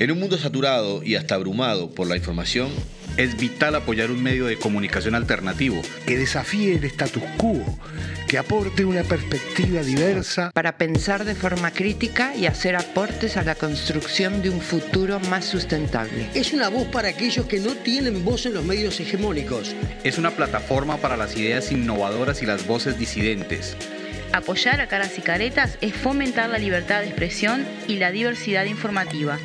En un mundo saturado y hasta abrumado por la información, es vital apoyar un medio de comunicación alternativo que desafíe el status quo, que aporte una perspectiva diversa para pensar de forma crítica y hacer aportes a la construcción de un futuro más sustentable. Es una voz para aquellos que no tienen voz en los medios hegemónicos. Es una plataforma para las ideas innovadoras y las voces disidentes. Apoyar a Caras y Caretas es fomentar la libertad de expresión y la diversidad informativa.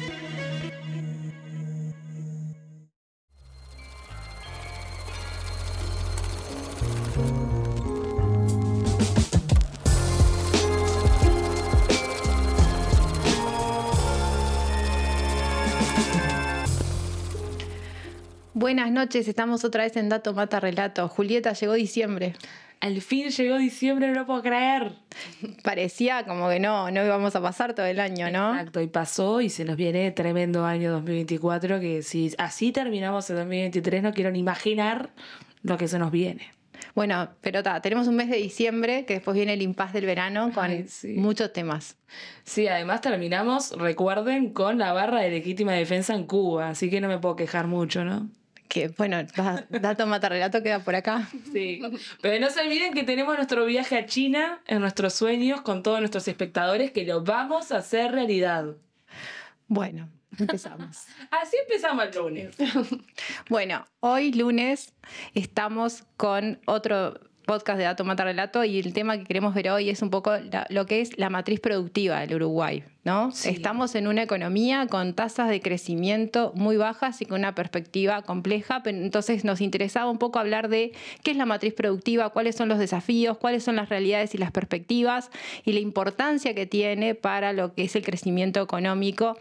buenas noches. Estamos otra vez en Dato Mata Relato. Julieta, llegó diciembre. Al fin llegó diciembre, no lo puedo creer. Parecía como que no, no íbamos a pasar todo el año, ¿no? Exacto, y pasó y se nos viene tremendo año 2024 que si así terminamos el 2023 no quiero ni imaginar lo que se nos viene. Bueno, pero está, tenemos un mes de diciembre que después viene el impas del verano con muchos temas. Sí, además terminamos, recuerden, con la barra de legítima defensa en Cuba, así que no me puedo quejar mucho, ¿no? que bueno, dato Relato queda por acá. Sí. Pero no se olviden que tenemos nuestro viaje a China en nuestros sueños con todos nuestros espectadores que lo vamos a hacer realidad. Bueno, empezamos. Así empezamos el lunes. bueno, hoy lunes estamos con otro podcast de Dato Relato y el tema que queremos ver hoy es un poco lo que es la matriz productiva del Uruguay. Estamos en una economía con tasas de crecimiento muy bajas y con una perspectiva compleja, entonces nos interesaba un poco hablar de qué es la matriz productiva, cuáles son los desafíos, cuáles son las realidades y las perspectivas y la importancia que tiene para lo que es el crecimiento económico.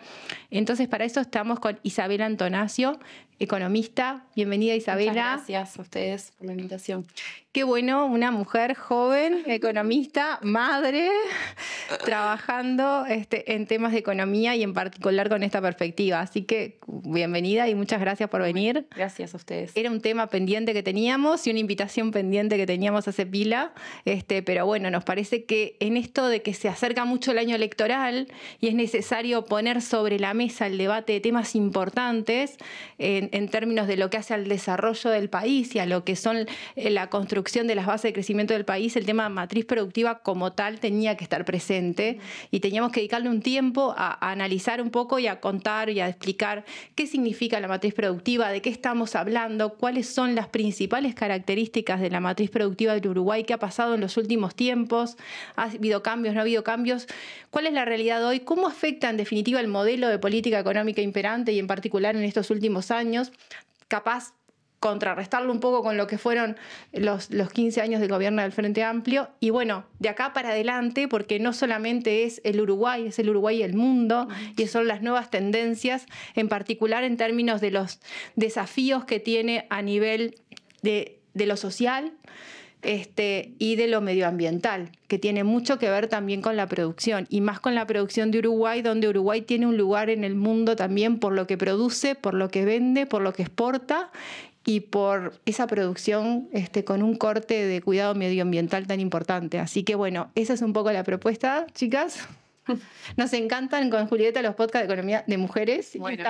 Entonces, para eso estamos con Isabel Antonasio, economista. Bienvenida Isabela. gracias a ustedes por la invitación. Qué bueno, una mujer joven, economista, madre, trabajando este, en en temas de economía y en particular con esta perspectiva. Así que bienvenida y muchas gracias por venir. Gracias a ustedes. Era un tema pendiente que teníamos y una invitación pendiente que teníamos hace pila, este, pero bueno, nos parece que en esto de que se acerca mucho el año electoral y es necesario poner sobre la mesa el debate de temas importantes en, en términos de lo que hace al desarrollo del país y a lo que son eh, la construcción de las bases de crecimiento del país, el tema matriz productiva como tal tenía que estar presente y teníamos que dedicarle un tiempo a, analizar un poco y a contar y a explicar qué significa la matriz productiva, de qué estamos hablando, cuáles son las principales características de la matriz productiva del Uruguay, qué ha pasado en los últimos tiempos, ha habido cambios, no ha habido cambios, cuál es la realidad hoy, cómo afecta en definitiva el modelo de política económica imperante y en particular en estos últimos años. Capaz contrarrestarlo un poco con lo que fueron los, los 15 años de gobierno del Frente Amplio. Y bueno, de acá para adelante, porque no solamente es el Uruguay, es el Uruguay y el mundo, y son las nuevas tendencias, en particular en términos de los desafíos que tiene a nivel de, lo social. Este, y de lo medioambiental, que tiene mucho que ver también con la producción, y más con la producción de Uruguay, donde Uruguay tiene un lugar en el mundo también por lo que produce, por lo que vende, por lo que exporta y por esa producción este, con un corte de cuidado medioambiental tan importante. Así que bueno, esa es un poco la propuesta, chicas. Nos encantan con Julieta los podcasts de economía de mujeres. Bueno,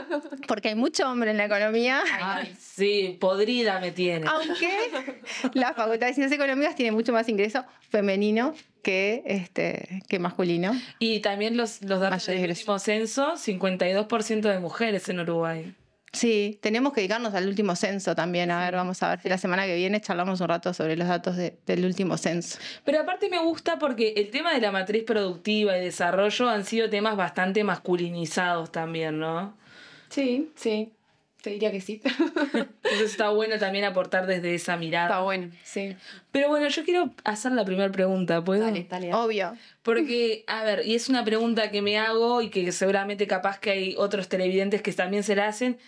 porque hay mucho hombre en la economía. Ay, sí, podrida me tiene. Aunque la Facultad de Ciencias Económicas tiene mucho más ingreso femenino que, este, masculino. Y también los, los datos del censo, 52% de mujeres en Uruguay. Sí, tenemos que dedicarnos al último censo también. A ver, vamos a ver si la semana que viene charlamos un rato sobre los datos del último censo. Pero aparte me gusta porque el tema de la matriz productiva y desarrollo han sido temas bastante masculinizados también, ¿no? Sí, sí. Te diría que sí. Entonces está bueno también aportar desde esa mirada. Está bueno, sí. Pero bueno, yo quiero hacer la primera pregunta, ¿puedo? Dale, dale. Obvio. Porque, a ver, y es una pregunta que me hago y que seguramente capaz que hay otros televidentes que también se la hacen.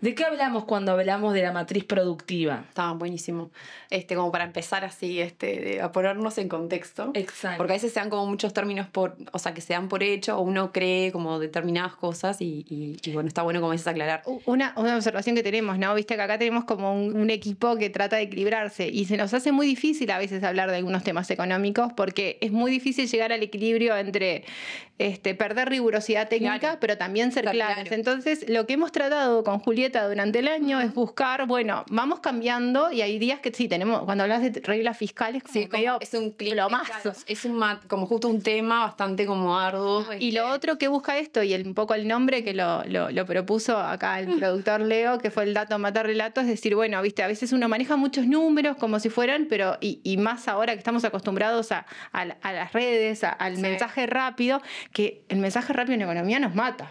¿De qué hablamos cuando hablamos de la matriz productiva? Estaba buenísimo. Este, como para empezar así, este, a ponernos en contexto. Exacto. Porque a veces se dan como muchos términos por, o sea, que se dan por hecho, o uno cree como determinadas cosas, y, bueno, está bueno como veces aclarar. Una, observación que tenemos, ¿no? Viste que acá tenemos como un, equipo que trata de equilibrarse. Y se nos hace muy difícil a veces hablar de algunos temas económicos, porque es muy difícil llegar al equilibrio entre este, perder rigurosidad técnica, pero también ser claros. Entonces, lo que hemos tratado con Julieta durante el año, es buscar, bueno, vamos cambiando y hay días que sí, tenemos, cuando hablas de reglas fiscales, es un Es un como justo un tema bastante como arduo. Ah, y lo otro que busca esto, y el, un poco el nombre que lo, propuso acá el mm. productor Leo, que fue el dato matar relato, es decir, bueno, viste, a veces uno maneja muchos números como si fueran, pero y, más ahora que estamos acostumbrados a, las redes, al mensaje rápido, que el mensaje rápido en economía nos mata.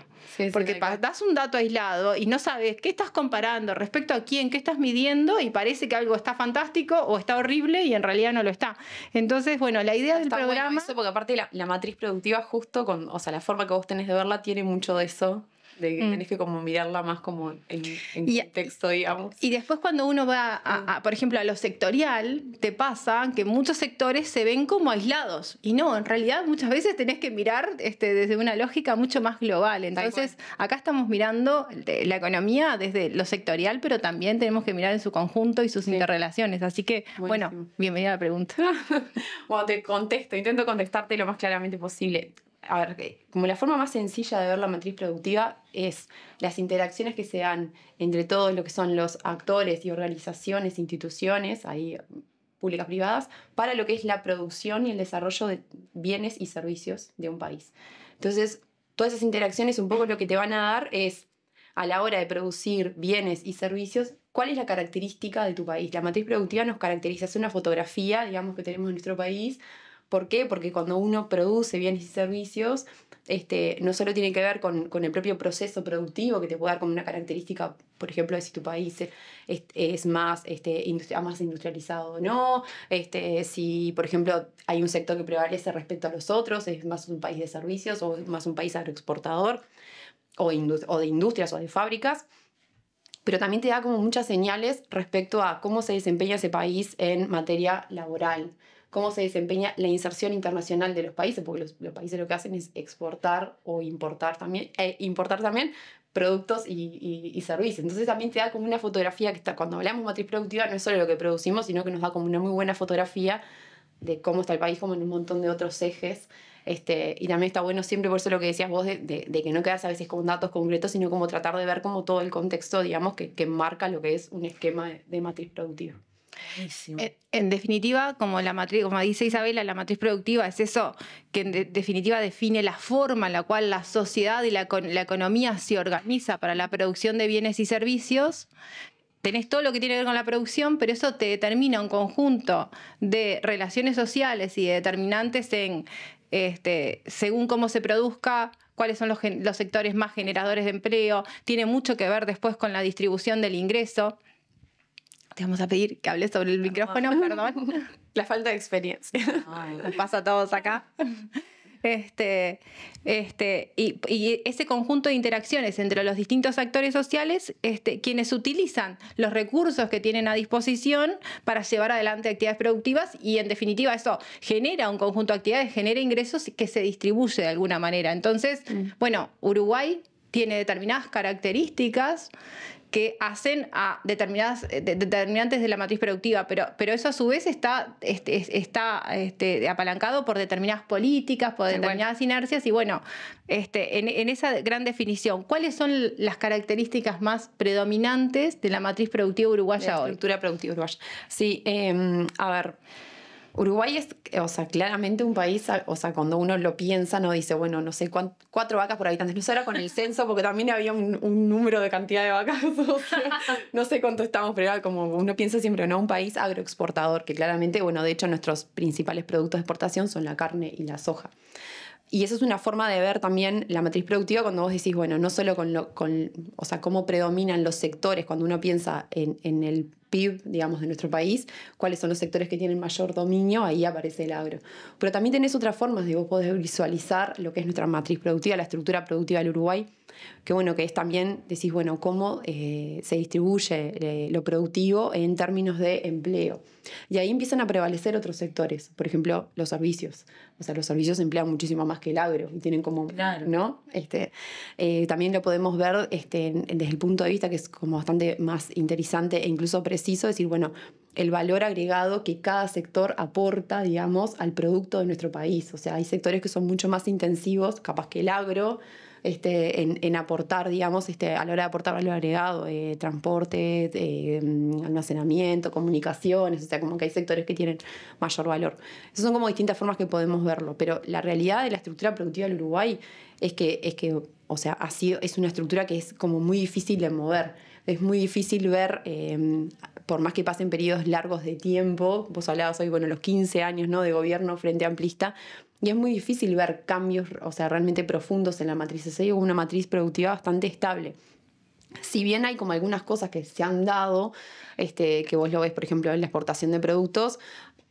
Porque das un dato aislado y no sabes qué estás comparando, respecto a quién, qué estás midiendo y parece que algo está fantástico o está horrible y en realidad no lo está. Entonces, bueno, la idea del programa... porque aparte la, la, matriz productiva justo con, o sea, la forma que vos tenés de verla tiene mucho de eso de que mm. tenés que como mirarla más como en, contexto, digamos. Y después cuando uno va, mm. a, por ejemplo, a lo sectorial, te pasa que muchos sectores se ven como aislados. Y no, en realidad muchas veces tenés que mirar este, desde una lógica mucho más global. Entonces, acá estamos mirando este, la economía desde lo sectorial, pero también tenemos que mirar en su conjunto y sus interrelaciones. Así que, bueno, bienvenida a la pregunta. bueno, te contesto, intento contestarte lo más claramente posible a ver, como la forma más sencilla de ver la matriz productiva es las interacciones que se dan entre todos lo que son los actores y organizaciones, instituciones, ahí públicas privadas, para lo que es la producción y el desarrollo de bienes y servicios de un país. Entonces, todas esas interacciones un poco lo que te van a dar es a la hora de producir bienes y servicios, cuál es la característica de tu país. La matriz productiva nos caracteriza, es una fotografía, digamos, que tenemos en nuestro país, ¿Por qué? Porque cuando uno produce bienes y servicios, este, no solo tiene que ver con, el propio proceso productivo que te puede dar como una característica, por ejemplo, de si tu país es, este, más, industrializado o no, este, si, por ejemplo, hay un sector que prevalece respecto a los otros, es más un país de servicios o más un país agroexportador o, o de industrias o de fábricas pero también te da como muchas señales respecto a cómo se desempeña ese país en materia laboral, cómo se desempeña la inserción internacional de los países, porque los, países lo que hacen es exportar o importar también, eh, importar también productos y, y, servicios. Entonces también te da como una fotografía que está, cuando hablamos matriz productiva no es solo lo que producimos, sino que nos da como una muy buena fotografía de cómo está el país, como en un montón de otros ejes. Este, y también está bueno siempre, por eso lo que decías vos, de, de, que no quedas a veces con datos concretos, sino como tratar de ver como todo el contexto, digamos, que, que marca lo que es un esquema de matriz productiva. En, definitiva, como, la matriz, como dice Isabela, la matriz productiva es eso que en definitiva define la forma en la cual la sociedad y la, economía se organiza para la producción de bienes y servicios tenés todo lo que tiene que ver con la producción, pero eso te determina un conjunto de relaciones sociales y determinantes en, este, según cómo se produzca, cuáles son los, sectores más generadores de empleo, tiene mucho que ver después con la distribución del ingreso te vamos a pedir que hables sobre el micrófono, ah. perdón. La falta de experiencia. pasa a todos acá. Este, este, y, ese conjunto de interacciones entre los distintos actores sociales, este, quienes utilizan los recursos que tienen a disposición para llevar adelante actividades productivas y en definitiva eso genera un conjunto de actividades, genera ingresos que se distribuye de alguna manera. Entonces, mm. bueno, Uruguay tiene determinadas características que hacen a eh, determinantes de la matriz productiva, pero, pero eso a su vez está, este, está este, apalancado por determinadas políticas, por determinadas inercias, y bueno, este, en, esa gran definición, ¿cuáles son las características más predominantes de la matriz productiva uruguaya de la productiva uruguaya. Sí, em, a ver. Uruguay es, o sea, claramente un país, o sea, cuando uno lo piensa, no dice, bueno, no sé, cuatro vacas por habitante. No sé era con el censo, porque también había un, número de cantidad de vacas. no sé cuánto estamos, pero era como uno piensa siempre, ¿no? Un país agroexportador, que claramente, bueno, de hecho, nuestros principales productos de exportación son la carne y la soja. Y eso es una forma de ver también la matriz productiva cuando vos decís, bueno, no solo con, lo, con o sea, cómo predominan los sectores, cuando uno piensa en, en el PIB, digamos, de nuestro país, cuáles son los sectores que tienen mayor dominio, ahí aparece el agro. Pero también tenés otras formas de vos visualizar lo que es nuestra matriz productiva, la estructura productiva del Uruguay, que bueno, que es también, decís, bueno, cómo eh, se distribuye eh, lo productivo en términos de empleo. Y ahí empiezan a prevalecer otros sectores, por ejemplo, los servicios. O sea, los servicios emplean muchísimo más que el agro y tienen como, claro. ¿no? Este, eh, también lo podemos ver este, desde el punto de vista que es como bastante más interesante e incluso preciso, decir, bueno, el valor agregado que cada sector aporta, digamos, al producto de nuestro país. O sea, hay sectores que son mucho más intensivos, capaz que el agro, este, en, aportar, digamos, este, a la hora de aportar valor agregado, eh, transporte, eh, mm, almacenamiento, comunicaciones, o sea, como que hay sectores que tienen mayor valor. Esas son como distintas formas que podemos verlo, pero la realidad de la estructura productiva del Uruguay es que, es que o sea, ha sido, es una estructura que es como muy difícil de mover. Es muy difícil ver eh, por más que pasen periodos largos de tiempo, vos hablabas hoy, bueno, los 15 años ¿no? de gobierno frente amplista, y es muy difícil ver cambios, o sea, realmente profundos en la matriz Es una matriz productiva bastante estable. Si bien hay como algunas cosas que se han dado, este, que vos lo ves, por ejemplo, en la exportación de productos,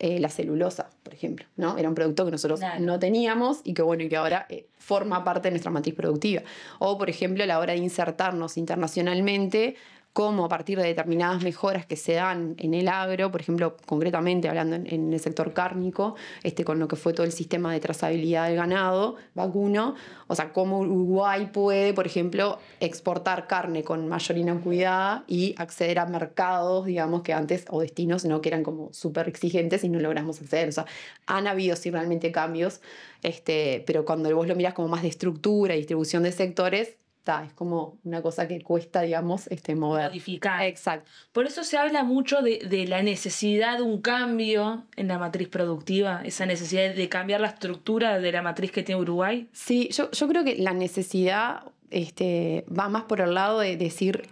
eh, la celulosa, por ejemplo, ¿no? Era un producto que nosotros no teníamos y que bueno, y que ahora eh, forma parte de nuestra matriz productiva. O, por ejemplo, a la hora de insertarnos internacionalmente, cómo a partir de determinadas mejoras que se dan en el agro, por ejemplo, concretamente hablando en, el sector cárnico, este, con lo que fue todo el sistema de trazabilidad del ganado vacuno, o sea, cómo Uruguay puede, por ejemplo, exportar carne con mayor inocuidad y acceder a mercados, digamos, que antes, o destinos, no que eran como súper exigentes y no logramos acceder. O sea, han habido sí realmente cambios, este, pero cuando vos lo mirás como más de estructura y distribución de sectores, es como una cosa que cuesta, digamos, este, mover. Modificar. Exacto. Por eso se habla mucho de, la necesidad de un cambio en la matriz productiva, esa necesidad de cambiar la estructura de la matriz que tiene Uruguay. Sí, yo, yo creo que la necesidad este, va más por el lado de decir,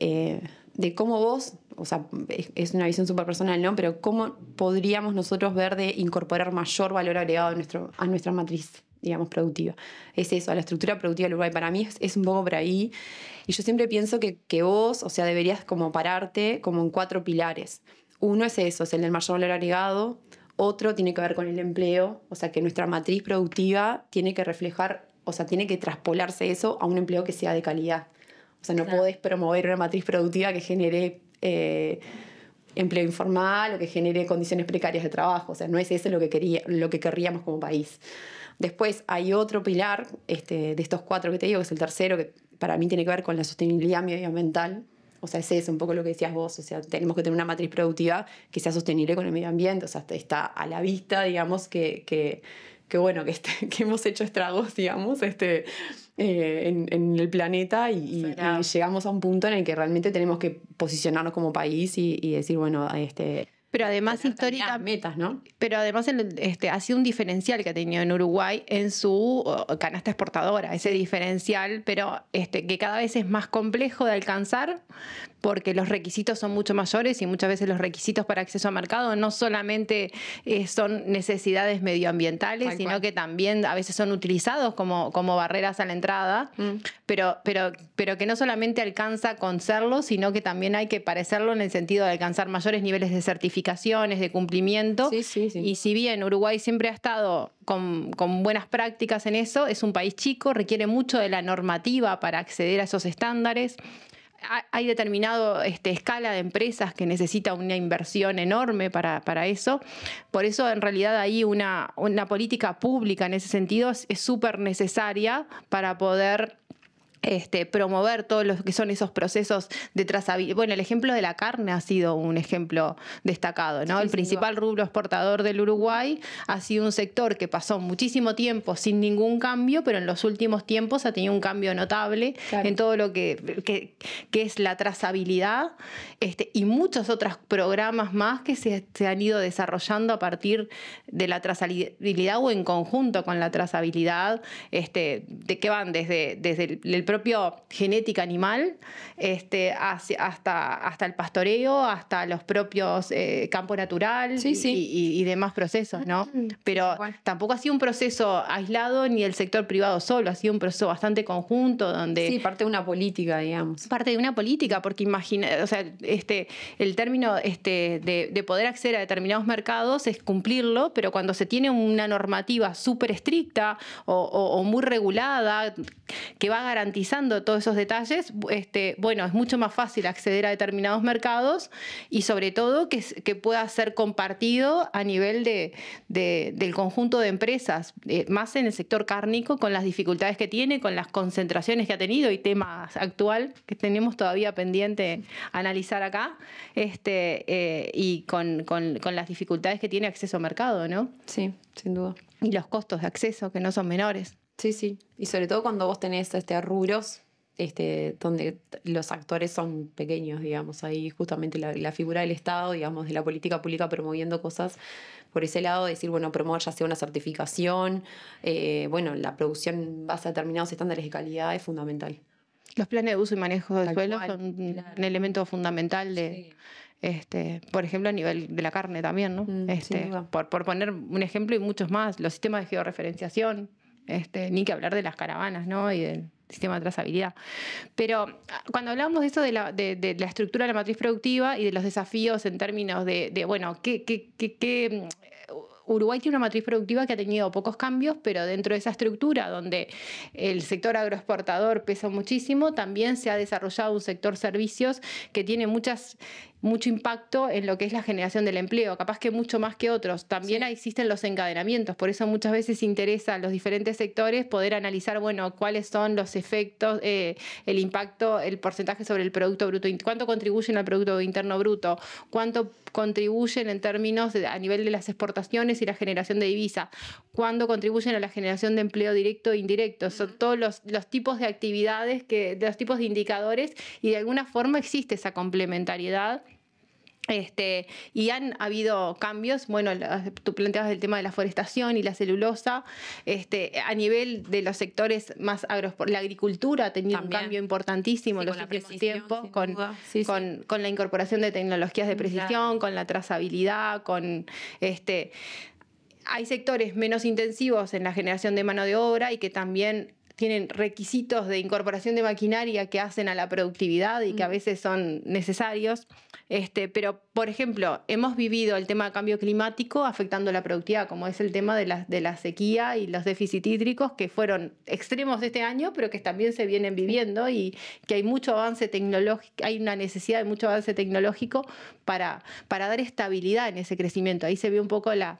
eh, de cómo vos o sea, es una visión súper personal, ¿no? Pero ¿cómo podríamos nosotros ver de incorporar mayor valor agregado a, nuestro, a nuestra matriz? digamos, productiva. Es eso, la estructura productiva del Uruguay para mí es, un poco por ahí. Y yo siempre pienso que, vos, o sea, deberías como pararte como en cuatro pilares. Uno es eso, es el del mayor valor agregado. Otro tiene que ver con el empleo, o sea, que nuestra matriz productiva tiene que reflejar, o sea, tiene que traspolarse eso a un empleo que sea de calidad. O sea, no podés promover una matriz productiva que genere eh, empleo informal o que genere condiciones precarias de trabajo. O sea, no es eso lo que, quería, lo que querríamos como país. Después hay otro pilar este, de estos cuatro que te digo, que es el tercero, que para mí tiene que ver con la sostenibilidad medioambiental. O sea, ese es un poco lo que decías vos, o sea, tenemos que tener una matriz productiva que sea sostenible con el medio ambiente, o sea, está a la vista, digamos, que, que, que bueno, que, este, hemos hecho estragos, digamos, este, eh, en, el planeta y, llegamos a un punto en el que realmente tenemos que posicionarnos como país y, y decir, bueno, este, pero además histórica metas, ¿no? Pero además este, ha sido un diferencial que ha tenido en Uruguay en su canasta exportadora, ese diferencial, pero este, que cada vez es más complejo de alcanzar, porque los requisitos son mucho mayores y muchas veces los requisitos para acceso a mercado no solamente eh, son necesidades medioambientales, sino que también a veces son utilizados como, como barreras a la entrada, mm. pero, pero, pero que no solamente alcanza con serlo, sino que también hay que parecerlo en el sentido de alcanzar mayores niveles de certificaciones, de cumplimiento. Y si bien Uruguay siempre ha estado con, con, buenas prácticas en eso. Es un país chico, requiere mucho de la normativa para acceder a esos estándares hay determinado este, escala de empresas que necesita una inversión enorme para, eso. Por eso, en realidad, hay una, una política pública en ese sentido es súper necesaria para poder este, promover todos los que son esos procesos de trazabilidad. Bueno, el ejemplo de la carne ha sido un ejemplo destacado, ¿no? el principal rubro exportador del Uruguay ha sido un sector que pasó muchísimo tiempo sin ningún cambio, pero en los últimos tiempos ha tenido un cambio notable en todo lo que, que, es la trazabilidad este, y muchos otros programas más que se, han ido desarrollando a partir de la trazabilidad o en conjunto con la trazabilidad, este, de que van desde, desde el genética animal, este, hasta, el pastoreo, hasta los propios eh, campos naturales Y, demás procesos, ¿no? Mm, mm. Pero tampoco ha sido un proceso aislado ni el sector privado solo, ha sido un proceso bastante conjunto donde... parte de una política, digamos. Parte de una política, porque imagina, o sea, este, el término este, de, poder acceder a determinados mercados es cumplirlo, pero cuando se tiene una normativa súper estricta o muy regulada que va a garantizar analizando todos esos detalles, este, bueno, es mucho más fácil acceder a determinados mercados y sobre todo que, pueda ser compartido a nivel de, del conjunto de empresas, eh, más en el sector cárnico, con las dificultades que tiene, con las concentraciones que ha tenido y temas actual que tenemos todavía pendiente analizar acá, este, eh, y con, las dificultades que tiene acceso a mercado, ¿no? Sí, sin duda. Y los costos de acceso, que no son menores. Sí, sí. Y sobre todo cuando vos tenés este, rubros este, donde los actores son pequeños, digamos, ahí justamente la, figura del Estado, digamos, de la política pública promoviendo cosas por ese lado, decir, bueno, promover ya sea una certificación, eh, bueno, la producción base a determinados estándares de calidad es fundamental. Los planes de uso y manejo de suelo son un elemento fundamental de, este, por ejemplo, a nivel de la carne también, ¿no? Mm, este, por, por poner un ejemplo y muchos más, los sistemas de georreferenciación. Este, ni que hablar de las caravanas, ¿no? Y del sistema de trazabilidad. Pero ah, cuando hablábamos de eso de la, estructura de la matriz productiva y de los desafíos en términos de, bueno, que mm, Uruguay tiene una matriz productiva que ha tenido pocos cambios, pero dentro de esa estructura donde el sector agroexportador pesa muchísimo, también se ha desarrollado un sector servicios que tiene muchas mucho impacto en lo que es la generación del empleo, capaz que mucho más que otros. También existen los encadenamientos, por eso muchas veces interesa a los diferentes sectores poder analizar, bueno, cuáles son los efectos, eh, el impacto, el porcentaje sobre el Producto Bruto, cuánto contribuyen al Producto Interno Bruto, cuánto contribuyen en términos a nivel de las exportaciones y la generación de divisa, cuánto contribuyen a la generación de empleo directo e indirecto. Son todos los, tipos de actividades, que, de los tipos de indicadores y de alguna forma existe esa complementariedad este, y han habido cambios, bueno, tú planteabas el tema de la forestación y la celulosa, este, a nivel de los sectores más agro, la agricultura ha tenido un cambio importantísimo en los últimos tiempos, con, con, la incorporación de tecnologías de precisión, con la trazabilidad, con este, hay sectores menos intensivos en la generación de mano de obra y que también tienen requisitos de incorporación de maquinaria que hacen a la productividad y que a mm. veces son necesarios, este, pero por ejemplo, hemos vivido el tema de cambio climático afectando la productividad, como es el tema de la, sequía y los déficits hídricos que fueron extremos este año, pero que también se vienen viviendo y que hay mucho avance tecnológico, hay una necesidad de mucho avance tecnológico para, dar estabilidad en ese crecimiento. Ahí se ve un poco la,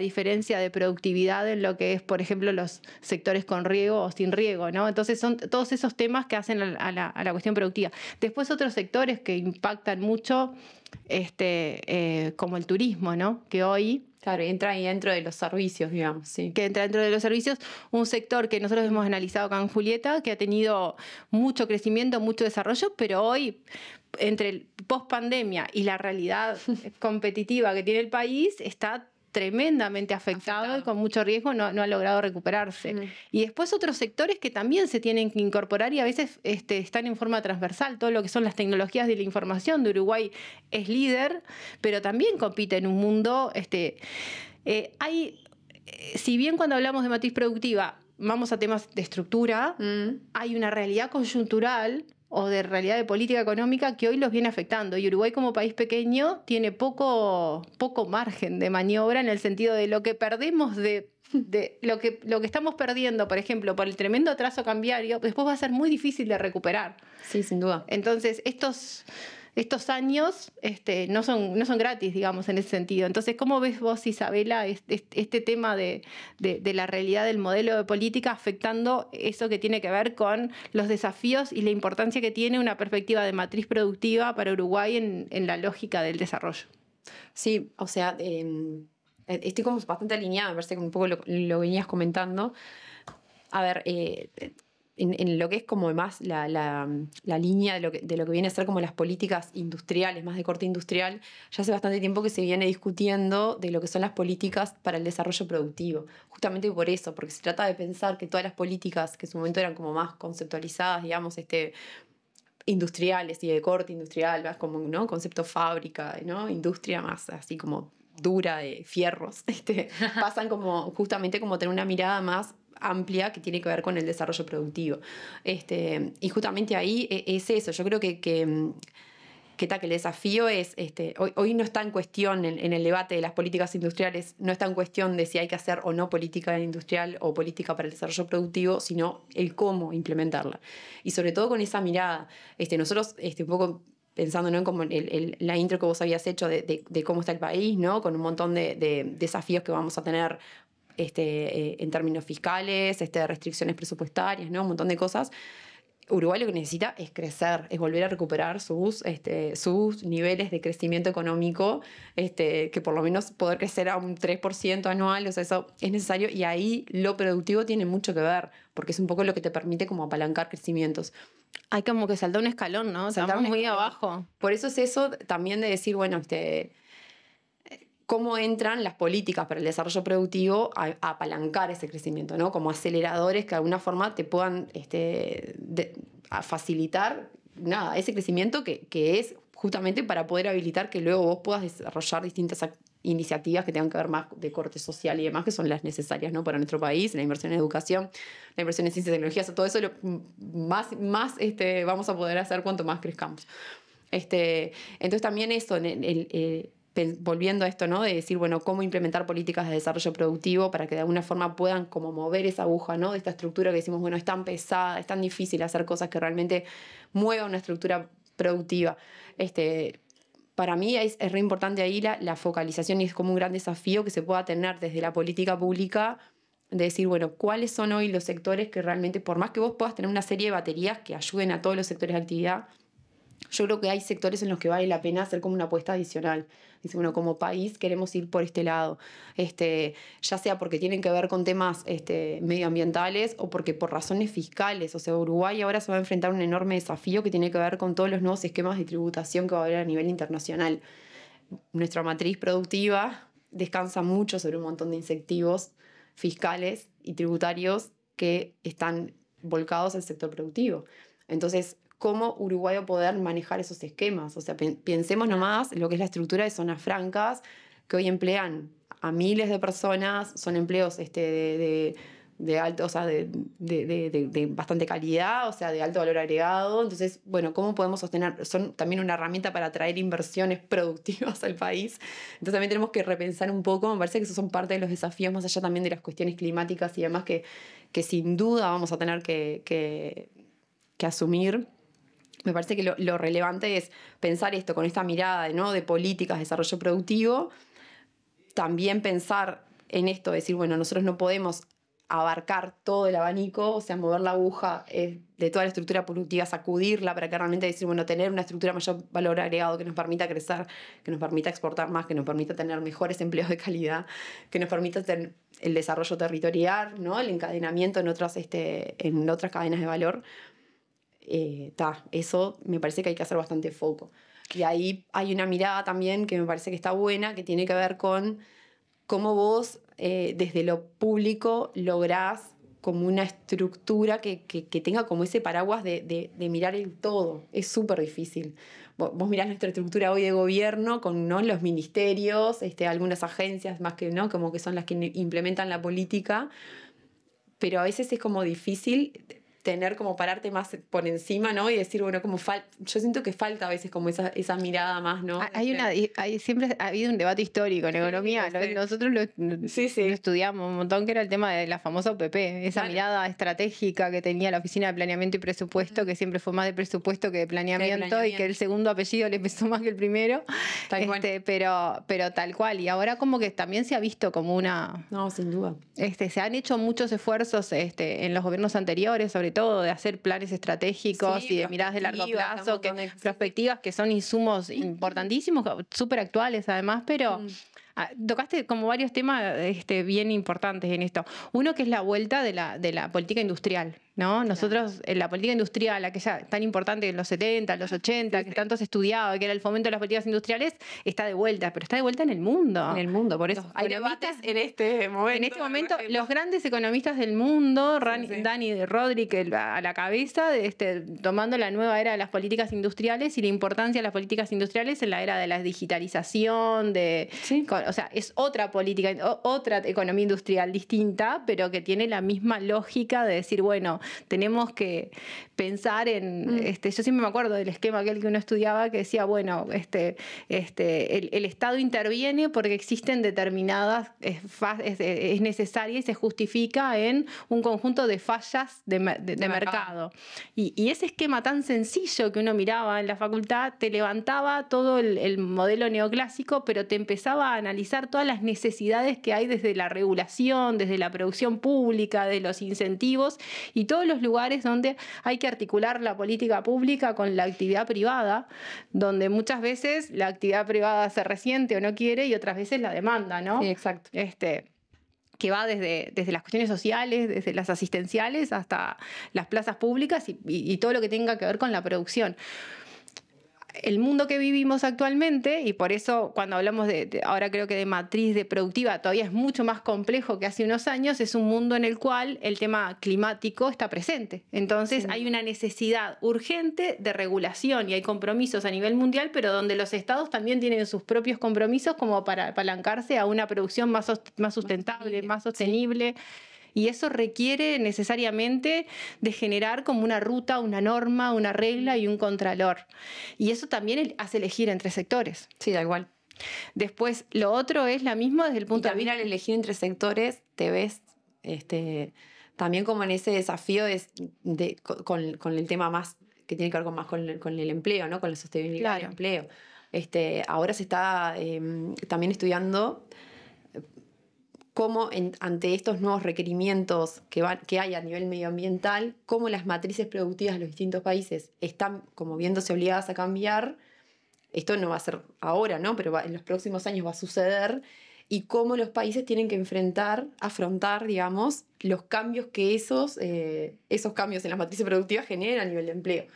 diferencia de productividad en lo que es, por ejemplo, los sectores con riego o sin riego, ¿no? Entonces son todos esos temas que hacen a la cuestión productiva. Después otros sectores que impactan mucho este, eh, como el turismo, ¿no? Que hoy... Claro, entra ahí dentro de los servicios, digamos, sí. Que entra dentro de los servicios, un sector que nosotros hemos analizado con Julieta, que ha tenido mucho crecimiento, mucho desarrollo, pero hoy, entre el post pandemia y la realidad competitiva que tiene el país, está tremendamente afectado, y con mucho riesgo no, ha logrado recuperarse. Mm. Y después otros sectores que también se tienen que incorporar y a veces este, están en forma transversal, todo lo que son las tecnologías de la información de Uruguay es líder, pero también compite en un mundo, este, eh, hay, eh, si bien cuando hablamos de matriz productiva, vamos a temas de estructura, mm. hay una realidad coyuntural o de realidad de política económica que hoy los viene afectando. Y Uruguay como país pequeño tiene poco, poco margen de maniobra en el sentido de lo que perdemos de, lo, que, lo que estamos perdiendo, por ejemplo, por el tremendo atraso cambiario, después va a ser muy difícil de recuperar. Sí, sin duda. Entonces, estos estos años este, no, son, no son gratis, digamos, en ese sentido. Entonces, ¿cómo ves vos, Isabela, este, tema de, la realidad del modelo de política afectando eso que tiene que ver con los desafíos y la importancia que tiene una perspectiva de matriz productiva para Uruguay en, la lógica del desarrollo? Sí, o sea, em, estoy como bastante alineada, me parece que un poco lo, venías comentando. A ver, eh, en, lo que es como más la, la, mm, la línea de lo, que, de lo, que, viene a ser como las políticas industriales, más de corte industrial, ya hace bastante tiempo que se viene discutiendo de lo que son las políticas para el desarrollo productivo. Justamente por eso, porque se trata de pensar que todas las políticas que en su momento eran como más conceptualizadas, digamos, este industriales y de corte industrial, más como ¿no? concepto fábrica, ¿no? industria más así como dura de fierros, este, pasan como justamente como tener una mirada más amplia que tiene que ver con el desarrollo productivo. Este, y justamente ahí e-, es eso, yo creo que, que que, que el desafío es, este, hoy, no está en cuestión en, el debate de las políticas industriales, no está en cuestión de si hay que hacer o no política industrial o política para el desarrollo productivo, sino el cómo implementarla. Y sobre todo con esa mirada, este, nosotros este, un poco pensando en como el, la intro que vos habías hecho de, de, de, cómo está el país, ¿no? con un montón de, de desafíos que vamos a tener este, eh, en términos fiscales, este, restricciones presupuestarias, ¿no? un montón de cosas. Uruguay lo que necesita es crecer, es volver a recuperar sus, este, sus niveles de crecimiento económico, este, que por lo menos poder crecer a un 3% anual, o sea, eso es necesario y ahí lo productivo tiene mucho que ver, porque es un poco lo que te permite como apalancar crecimientos. Hay como que saltar un escalón, ¿no? Saltar Estamos muy abajo. Por eso es eso también de decir, bueno, este cómo entran las políticas para el desarrollo productivo a, apalancar ese crecimiento, ¿no? Como aceleradores que de alguna forma te puedan este, a facilitar nada, ese crecimiento que, que, es justamente para poder habilitar que luego vos puedas desarrollar distintas iniciativas que tengan que ver más de corte social y demás, que son las necesarias ¿no? para nuestro país, la inversión en educación, la inversión en ciencias y tecnologías, todo eso lo, más, más este, vamos a poder hacer cuanto más crezcamos. Este, entonces también eso, el, el volviendo a esto, ¿no? De decir, bueno, cómo implementar políticas de desarrollo productivo para que de alguna forma puedan como mover esa aguja, ¿no? De esta estructura que decimos, bueno, es tan pesada, es tan difícil hacer cosas que realmente muevan una estructura productiva. Este, para mí es, muy re importante ahí la, la, focalización y es como un gran desafío que se pueda tener desde la política pública de decir, bueno, cuáles son hoy los sectores que realmente, por más que vos puedas tener una serie de baterías que ayuden a todos los sectores de actividad, yo creo que hay sectores en los que vale la pena hacer como una apuesta adicional. Dice, bueno, como país queremos ir por este lado, este, ya sea porque tienen que ver con temas este, medioambientales o porque por razones fiscales. O sea, Uruguay ahora se va a enfrentar a un enorme desafío que tiene que ver con todos los nuevos esquemas de tributación que va a haber a nivel internacional. Nuestra matriz productiva descansa mucho sobre un montón de incentivos fiscales y tributarios que están volcados al sector productivo. Entonces, cómo Uruguayo poder manejar esos esquemas. O sea, pensemos nomás lo que es la estructura de zonas francas que hoy emplean a miles de personas, son empleos este, de, de alto, o sea, de, de, bastante calidad, o sea, de alto valor agregado. Entonces, bueno, ¿cómo podemos sostener? Son también una herramienta para atraer inversiones productivas al país. Entonces también tenemos que repensar un poco, me parece que eso son parte de los desafíos, más allá también de las cuestiones climáticas y demás, que, que sin duda vamos a tener que, que, que asumir me parece que lo, relevante es pensar esto con esta mirada ¿no? de políticas, de desarrollo productivo, también pensar en esto, decir, bueno, nosotros no podemos abarcar todo el abanico, o sea, mover la aguja eh, de toda la estructura productiva, sacudirla para que realmente decir, bueno, tener una estructura mayor valor agregado que nos permita crecer, que nos permita exportar más, que nos permita tener mejores empleos de calidad, que nos permita tener el desarrollo territorial, ¿no? el encadenamiento en otras, este, en otras cadenas de valor eh, eso me parece que hay que hacer bastante foco. Y ahí hay una mirada también que me parece que está buena, que tiene que ver con cómo vos eh, desde lo público lográs como una estructura que, que, tenga como ese paraguas de, de, mirar el todo. Es súper difícil. Vos, mirás nuestra estructura hoy de gobierno con ¿no? los ministerios, este, algunas agencias más que no, como que son las que implementan la política, pero a veces es como difícil tener como pararte más por encima, ¿no? Y decir, bueno, como falta yo siento que falta a veces como esa, esa mirada más, ¿no? Ah, hay este, una, hay, siempre ha habido un debate histórico en economía, nosotros lo, estudiamos un montón, que era el tema de la famosa OPP, esa mirada estratégica que tenía la Oficina de Planeamiento y Presupuesto, que siempre fue más de presupuesto que de planeamiento, y que el segundo apellido le pesó más que el primero, este, Pero, pero tal cual, y ahora como que también se ha visto como una... No, sin duda. Este, se han hecho muchos esfuerzos este, en los gobiernos anteriores, sobre todo todo, de hacer planes estratégicos y de miradas de largo plazo, que, perspectivas que son insumos importantísimos, súper actuales además, pero... Mm. Tocaste como varios temas este, bien importantes en esto. Uno que es la vuelta de la, de la política industrial, ¿no? Nosotros, en eh, la política industrial, aquella tan importante en los 70, los 80, que tanto se estudiaba, que era el fomento de las políticas industriales, está de vuelta, pero está de vuelta en el mundo. En el mundo, por eso. hay debates en este momento. En este momento, los grandes economistas del mundo, Dani Rodríguez a la cabeza, este, tomando la nueva era de las políticas industriales y la importancia de las políticas industriales en la era de la digitalización, de... o sea, es otra política, otra economía industrial distinta, pero que tiene la misma lógica de decir, bueno, tenemos que pensar en, mm. este, yo siempre me acuerdo del esquema aquel que uno estudiaba que decía, bueno, este, este el, Estado interviene porque existen determinadas, es, es, necesaria y se justifica en un conjunto de fallas de, mercado. Y, ese esquema tan sencillo que uno miraba en la facultad, te levantaba todo el, el modelo neoclásico, pero te empezaba a analizar todas las necesidades que hay desde la regulación, desde la producción pública, de los incentivos y todos los lugares donde hay que articular la política pública con la actividad privada, donde muchas veces la actividad privada se resiente o no quiere y otras veces la demanda, ¿no? Sí, exacto. Este, que va desde, desde las cuestiones sociales, desde las asistenciales hasta las plazas públicas y, y todo lo que tenga que ver con la producción el mundo que vivimos actualmente, y por eso cuando hablamos de, ahora creo que de matriz de productiva, todavía es mucho más complejo que hace unos años, es un mundo en el cual el tema climático está presente. Entonces hay una necesidad urgente de regulación y hay compromisos a nivel mundial, pero donde los estados también tienen sus propios compromisos como para apalancarse a una producción más, más sustentable, más sostenible. Y eso requiere necesariamente de generar como una ruta, una norma, una regla y un contralor. Y eso también hace elegir entre sectores. Sí, da igual. Después, lo otro es la misma desde el punto de vista. al elegir entre sectores, te ves este, también como en ese desafío con, el tema más que tiene que ver con más con, el empleo, ¿no? con la sostenibilidad del empleo. Este, ahora se está em, también estudiando cómo ante estos nuevos requerimientos que, hay a nivel medioambiental, cómo las matrices productivas de los distintos países están como viéndose obligadas a cambiar. Esto no va a ser ahora, ¿no? Pero en los próximos años va a suceder. Y cómo los países tienen que enfrentar, afrontar, digamos, los cambios que esos, eh, esos cambios en las matrices productivas generan a nivel de empleo.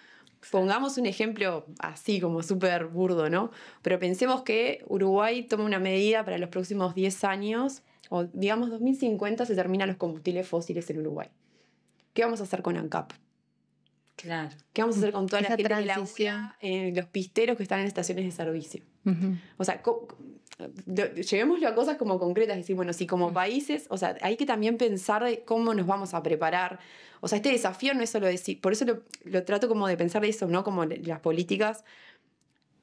Pongamos un ejemplo así como súper burdo, ¿no? Pero pensemos que Uruguay toma una medida para los próximos 10 años o digamos 2050 se terminan los combustibles fósiles en Uruguay. ¿Qué vamos a hacer con ANCAP? Claro. ¿Qué vamos a hacer con toda la gente en los pisteros que están en estaciones de servicio? O sea, llevémoslo a cosas como concretas, decir, bueno, si como países, o sea, hay que también pensar de cómo nos vamos a preparar. O sea, este desafío no es solo decir, por eso lo, lo trato como de pensar de eso, ¿no? Como las políticas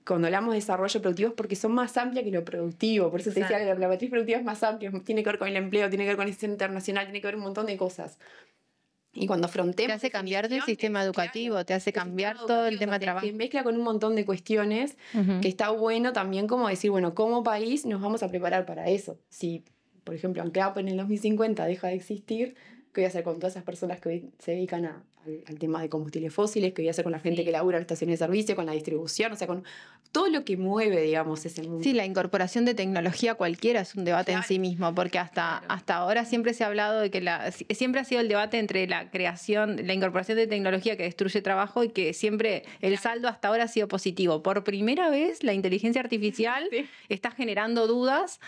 cuando hablamos de desarrollo productivo es porque son más amplias que lo productivo. Por eso te decía que la matriz productiva es más amplia, tiene que ver con el empleo, tiene que ver con el sistema internacional, tiene que ver un montón de cosas. Y cuando afrontemos... Te hace cambiar del sistema educativo, te hace cambiar todo el tema de trabajo. Y mezcla con un montón de cuestiones que está bueno también como decir, bueno, como país nos vamos a preparar para eso. Si, por ejemplo, ANCLAP en el 2050 deja de existir, ¿qué voy a hacer con todas esas personas que se dedican a, al, tema de combustibles fósiles, que voy a hacer con la gente que labura en estaciones de servicio, con la distribución, o sea, con todo lo que mueve, digamos, ese mundo. Sí, la incorporación de tecnología cualquiera es un debate en sí mismo, porque hasta, hasta ahora siempre se ha hablado de que la, siempre ha sido el debate entre la creación, la incorporación de tecnología que destruye trabajo y que siempre el saldo hasta ahora ha sido positivo. Por primera vez, la inteligencia artificial está generando dudas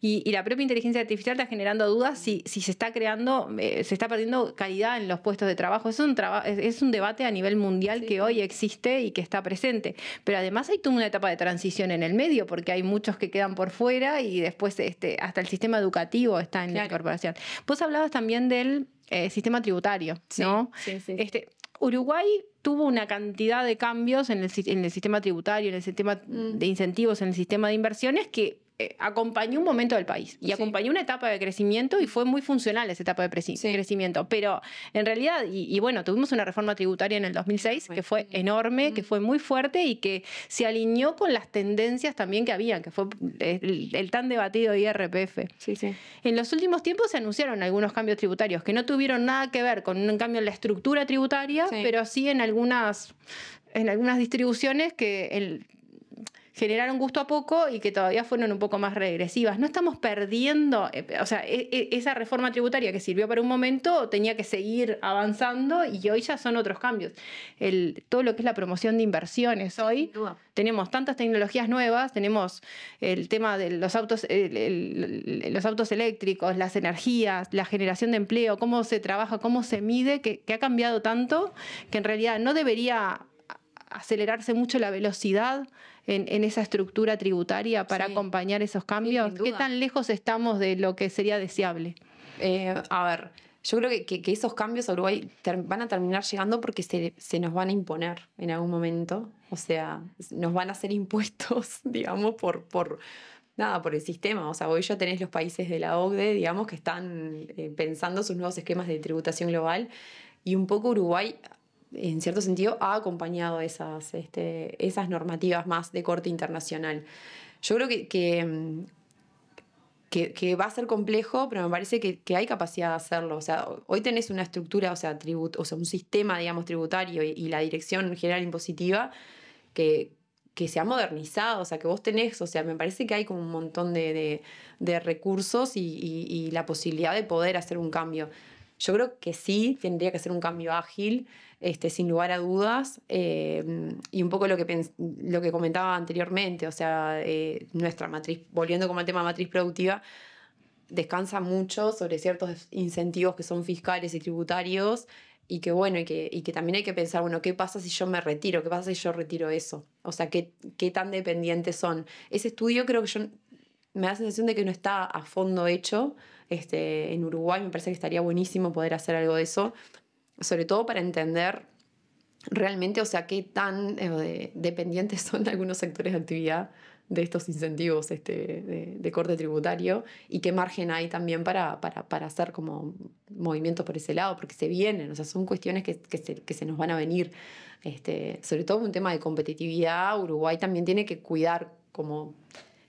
y, la propia inteligencia artificial está generando dudas si, si se está creando, eh, se está perdiendo calidad en los puestos de trabajo. Es un es un debate a nivel mundial que hoy existe y que está presente. Pero además hay toda una etapa de transición en el medio, porque hay muchos que quedan por fuera y después este, hasta el sistema educativo está en la incorporación. Vos hablabas también del eh, sistema tributario, ¿no? Este, Uruguay tuvo una cantidad de cambios en el, sistema tributario, en el sistema mm. de incentivos, en el sistema de inversiones que eh, acompañó un momento del país y acompañó una etapa de crecimiento y fue muy funcional esa etapa de crecimiento. Pero en realidad, y, bueno, tuvimos una reforma tributaria en el 2006 que fue enorme, que fue muy fuerte y que se alineó con las tendencias también que habían, que fue el, tan debatido IRPF. en los últimos tiempos se anunciaron algunos cambios tributarios que no tuvieron nada que ver con un cambio en la estructura tributaria, pero sí en algunas en algunas distribuciones que el, generaron gusto a poco y que todavía fueron un poco más regresivas. No estamos perdiendo, eh, o sea, e, e, esa reforma tributaria que sirvió para un momento tenía que seguir avanzando y hoy ya son otros cambios. todo lo que es la promoción de inversiones hoy, tenemos tantas tecnologías nuevas, tenemos el tema de los autos, los autos eléctricos, las energías, la generación de empleo, cómo se trabaja, cómo se mide, que ha cambiado tanto que en realidad no debería acelerarse mucho la velocidad en, esa estructura tributaria para acompañar esos cambios? ¿Qué tan lejos estamos de lo que sería deseable? Eh, a ver, yo creo que, esos cambios a Uruguay van a terminar llegando porque se, nos van a imponer en algún momento. O sea, nos van a ser impuestos, digamos, por, por, nada, por el sistema. O sea, hoy ya tenés los países de la OCDE, digamos, que están eh, pensando sus nuevos esquemas de tributación global. Y un poco Uruguay en cierto sentido, ha acompañado esas, este, esas normativas más de corte internacional. Yo creo que, que, que, va a ser complejo, pero me parece que, hay capacidad de hacerlo. O sea, hoy tenés una estructura, o sea, o sea un sistema, digamos, tributario y, la dirección general impositiva que, que se ha modernizado, o sea, que vos tenés, o sea, me parece que hay como un montón de, de, recursos y, y, y, la posibilidad de poder hacer un cambio. Yo creo que sí, tendría que ser un cambio ágil, este, sin lugar a dudas, eh, y un poco lo que, lo que comentaba anteriormente, o sea, eh, nuestra matriz, volviendo como al tema matriz productiva, descansa mucho sobre ciertos incentivos que son fiscales y tributarios y que bueno, y que, y que también hay que pensar, bueno, ¿qué pasa si yo me retiro? ¿Qué pasa si yo retiro eso? O sea, ¿qué, qué tan dependientes son? Ese estudio creo que yo me da la sensación de que no está a fondo hecho, este, en Uruguay. Me parece que estaría buenísimo poder hacer algo de eso, sobre todo para entender realmente, o sea, qué tan eh, dependientes son algunos sectores de actividad de estos incentivos este, de, corte tributario y qué margen hay también para, hacer como movimientos por ese lado, porque se vienen, o sea, son cuestiones que, se, nos van a venir. Este, sobre todo un tema de competitividad, Uruguay también tiene que cuidar como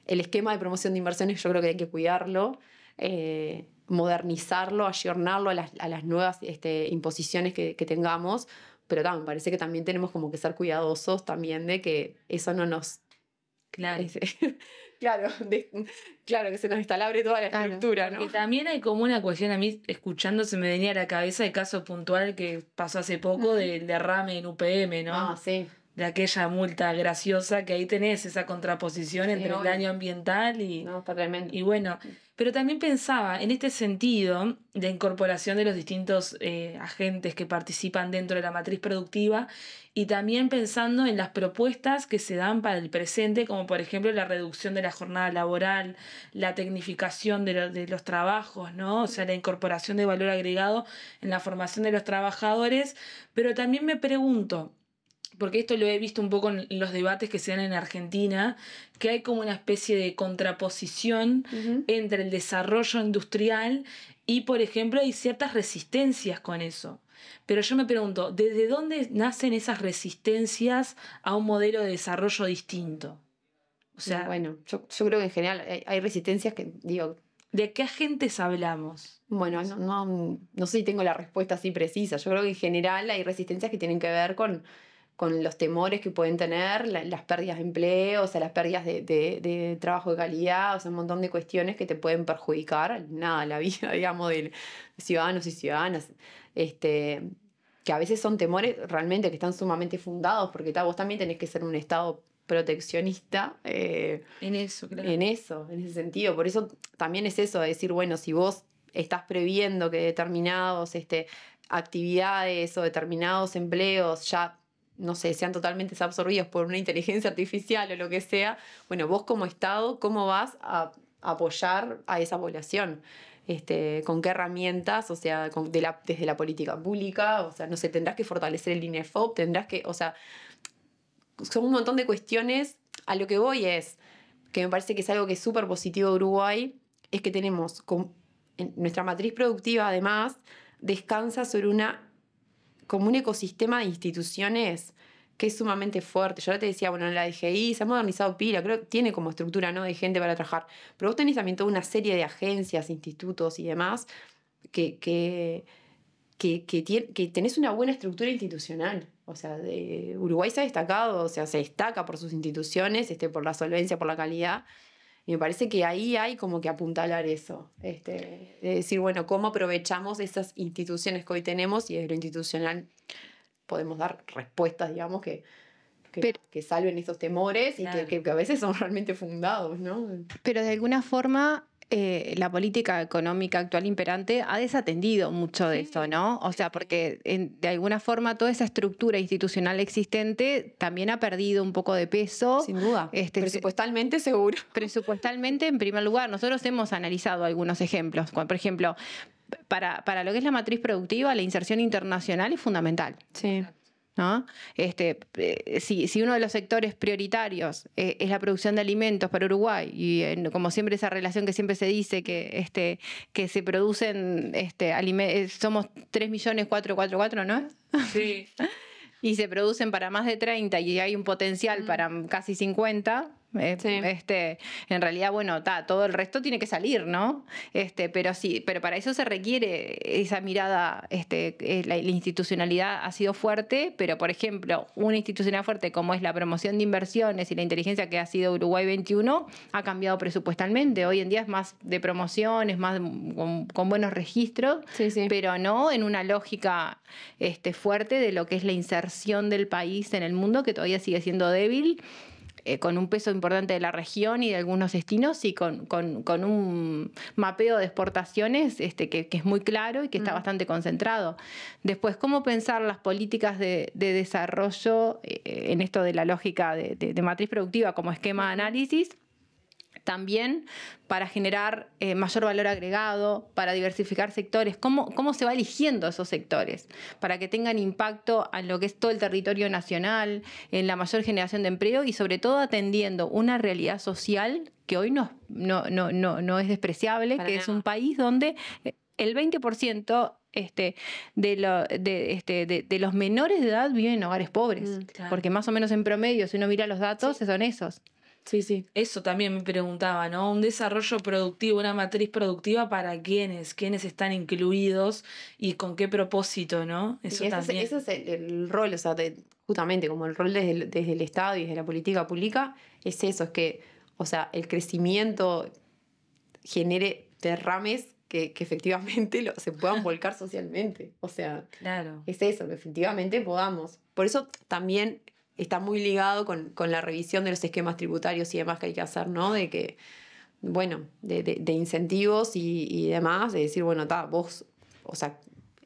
el esquema de promoción de inversiones, yo creo que hay que cuidarlo eh, modernizarlo, ayornarlo a las, nuevas este, imposiciones que, tengamos, pero también parece que también tenemos como que ser cuidadosos también de que eso no nos... Claro. Este, claro, claro, que se nos instalabre toda la estructura, y también hay como una cuestión, a mí escuchando se me venía a la cabeza el caso puntual que pasó hace poco del derrame en UPM, ¿no? Ah, de aquella multa graciosa que ahí tenés esa contraposición entre el daño ambiental y, y bueno pero también pensaba en este sentido de incorporación de los distintos eh, agentes que participan dentro de la matriz productiva y también pensando en las propuestas que se dan para el presente, como por ejemplo la reducción de la jornada laboral, la tecnificación de, de los trabajos, ¿no? O sea, la incorporación de valor agregado en la formación de los trabajadores. Pero también me pregunto, porque esto lo he visto un poco en los debates que se dan en Argentina, que hay como una especie de contraposición entre el desarrollo industrial y, por ejemplo, hay ciertas resistencias con eso. Pero yo me pregunto, ¿desde dónde nacen esas resistencias a un modelo de desarrollo distinto? O sea, bueno, yo, creo que en general hay, resistencias que, digo, ¿De qué agentes hablamos? Bueno, no, no sé si tengo la respuesta así precisa. Yo creo que en general hay resistencias que tienen que ver con con los temores que pueden tener, las pérdidas de empleo, o sea, las pérdidas de, trabajo de calidad, o sea, un montón de cuestiones que te pueden perjudicar, nada, la vida, digamos, de ciudadanos y ciudadanas. Este, que a veces son temores realmente que están sumamente fundados, porque vos también tenés que ser un Estado proteccionista eh, en eso, claro. en eso, en ese sentido. Por eso también es eso, decir, bueno, si vos estás previendo que determinados este, actividades o determinados empleos ya no sé, sean totalmente absorbidos por una inteligencia artificial o lo que sea, bueno, vos como Estado, ¿cómo vas a apoyar a esa población? Este, con qué herramientas, o sea, la, desde la política pública, o sea, no sé, tendrás que fortalecer el INEFOP, tendrás que, o sea, son un montón de cuestiones. A lo que voy es, que me parece que es algo que es súper positivo de Uruguay, es que tenemos, con, nuestra matriz productiva además, descansa sobre una como un ecosistema de instituciones que es sumamente fuerte. Yo ahora te decía, bueno, la DGI se ha modernizado pila, creo que tiene como estructura ¿no? de gente para trabajar, pero vos tenés también toda una serie de agencias, institutos y demás que, que, que, que, tenés una buena estructura institucional. O sea, Uruguay se ha destacado, o sea, se destaca por sus instituciones, este, por la solvencia, por la calidad. Y me parece que ahí hay como que apuntalar eso, este, decir, bueno, ¿cómo aprovechamos esas instituciones que hoy tenemos y desde lo institucional podemos dar respuestas, digamos, que, que, salven esos temores y que, que, a veces son realmente fundados, ¿no? Pero de alguna forma eh, la política económica actual imperante ha desatendido mucho de eso, ¿no? O sea, porque de alguna forma toda esa estructura institucional existente también ha perdido un poco de peso. Sin duda. Este, presupuestalmente seguro. Presupuestalmente en primer lugar. Nosotros hemos analizado algunos ejemplos. Por ejemplo, para, para lo que es la matriz productiva, la inserción internacional es fundamental. Sí. ¿no? Este, eh, si, uno de los sectores prioritarios eh, es la producción de alimentos para Uruguay, y eh, como siempre esa relación que siempre se dice que, este, que se producen este, somos 3 millones 444, ¿no? Sí. y se producen para más de 30 y hay un potencial mm. para mm, casi 50, eh, este, en realidad, bueno, todo el resto tiene que salir, ¿no? Este, pero sí, pero para eso se requiere esa mirada, este, eh, la, institucionalidad ha sido fuerte, pero por ejemplo, una institucionalidad fuerte como es la promoción de inversiones y la inteligencia que ha sido Uruguay 21 ha cambiado presupuestalmente. Hoy en día es más de promociones, más con, buenos registros, pero no en una lógica este, fuerte de lo que es la inserción del país en el mundo, que todavía sigue siendo débil eh, con un peso importante de la región y de algunos destinos y con, un mapeo de exportaciones este, que, es muy claro y que está mm. bastante concentrado. Después, ¿cómo pensar las políticas de, desarrollo eh, en esto de la lógica de, de matriz productiva como esquema de análisis? también para generar eh, mayor valor agregado, para diversificar sectores, ¿Cómo, cómo se va eligiendo esos sectores para que tengan impacto en lo que es todo el territorio nacional, en la mayor generación de empleo y sobre todo atendiendo una realidad social que hoy no, no, es despreciable, que es un país donde eh, el 20% este, de, lo, este, de, los menores de edad viven en hogares pobres, mm, porque más o menos en promedio, si uno mira los datos, son esos. Sí, sí. Eso también me preguntaba, ¿no? Un desarrollo productivo, una matriz productiva para quiénes, quiénes están incluidos y con qué propósito, ¿no? Eso también. Es, ese es el, rol, o sea, justamente como el rol desde el, Estado y desde la política pública, es eso, es que, o sea, el crecimiento genere derrames que, efectivamente se puedan volcar socialmente. O sea, claro. es eso, que efectivamente podamos. Por eso también está muy ligado con, con, la revisión de los esquemas tributarios y demás que hay que hacer, ¿no? De que, bueno, de, de, incentivos y, y, demás, de decir, bueno, ta, vos, o sea,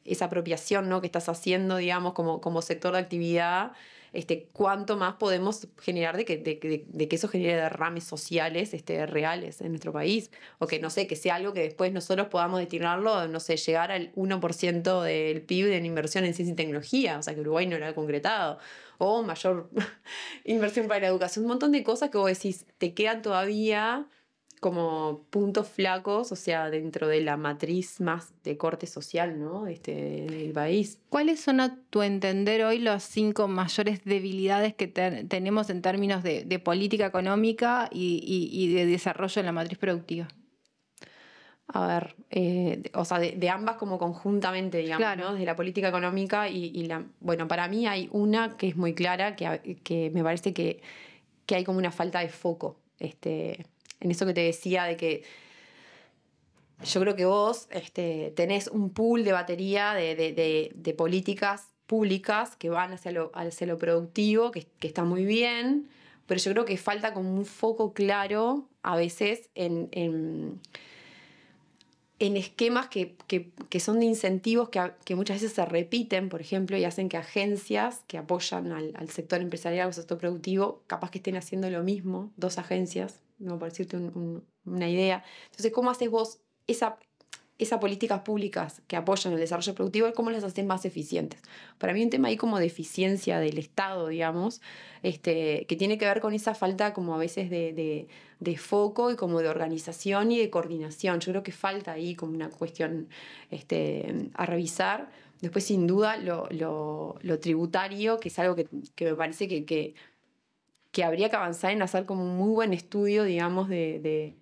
esa apropiación, ¿no? Que estás haciendo, digamos, como, como sector de actividad, este, cuánto más podemos generar de que, de, de que eso genere derrames sociales este, reales en nuestro país. O que, no sé, que sea algo que después nosotros podamos destinarlo, no sé, llegar al 1% del PIB en inversión en ciencia y tecnología, o sea, que Uruguay no lo ha concretado o mayor inversión para la educación, un montón de cosas que vos decís, te quedan todavía como puntos flacos, o sea, dentro de la matriz más de corte social, ¿no? Este, del país. ¿Cuáles son a tu entender hoy las cinco mayores debilidades que tenemos en términos de, política económica y, de desarrollo en la matriz productiva? a ver, eh, o sea, de, ambas como conjuntamente, digamos, claro. ¿no? De la política económica y, la... Bueno, para mí hay una que es muy clara, que, me parece que, que, hay como una falta de foco, este, en eso que te decía de que yo creo que vos este, tenés un pool de batería de, políticas públicas que van hacia lo, hacia productivo, que, está muy bien, pero yo creo que falta como un foco claro a veces en en esquemas que, son de incentivos que, muchas veces se repiten, por ejemplo, y hacen que agencias que apoyan al, sector empresarial o al sector productivo, capaz que estén haciendo lo mismo, dos agencias, no por decirte una idea. Entonces, ¿cómo haces vos esa, esas políticas públicas que apoyan el desarrollo productivo cómo las hacen más eficientes. Para mí un tema ahí como de eficiencia del Estado, digamos, este, que tiene que ver con esa falta como a veces de, foco y como de organización y de coordinación. Yo creo que falta ahí como una cuestión este, a revisar. Después, sin duda, lo, tributario, que es algo que, me parece que, habría que avanzar en hacer como un muy buen estudio, digamos, de,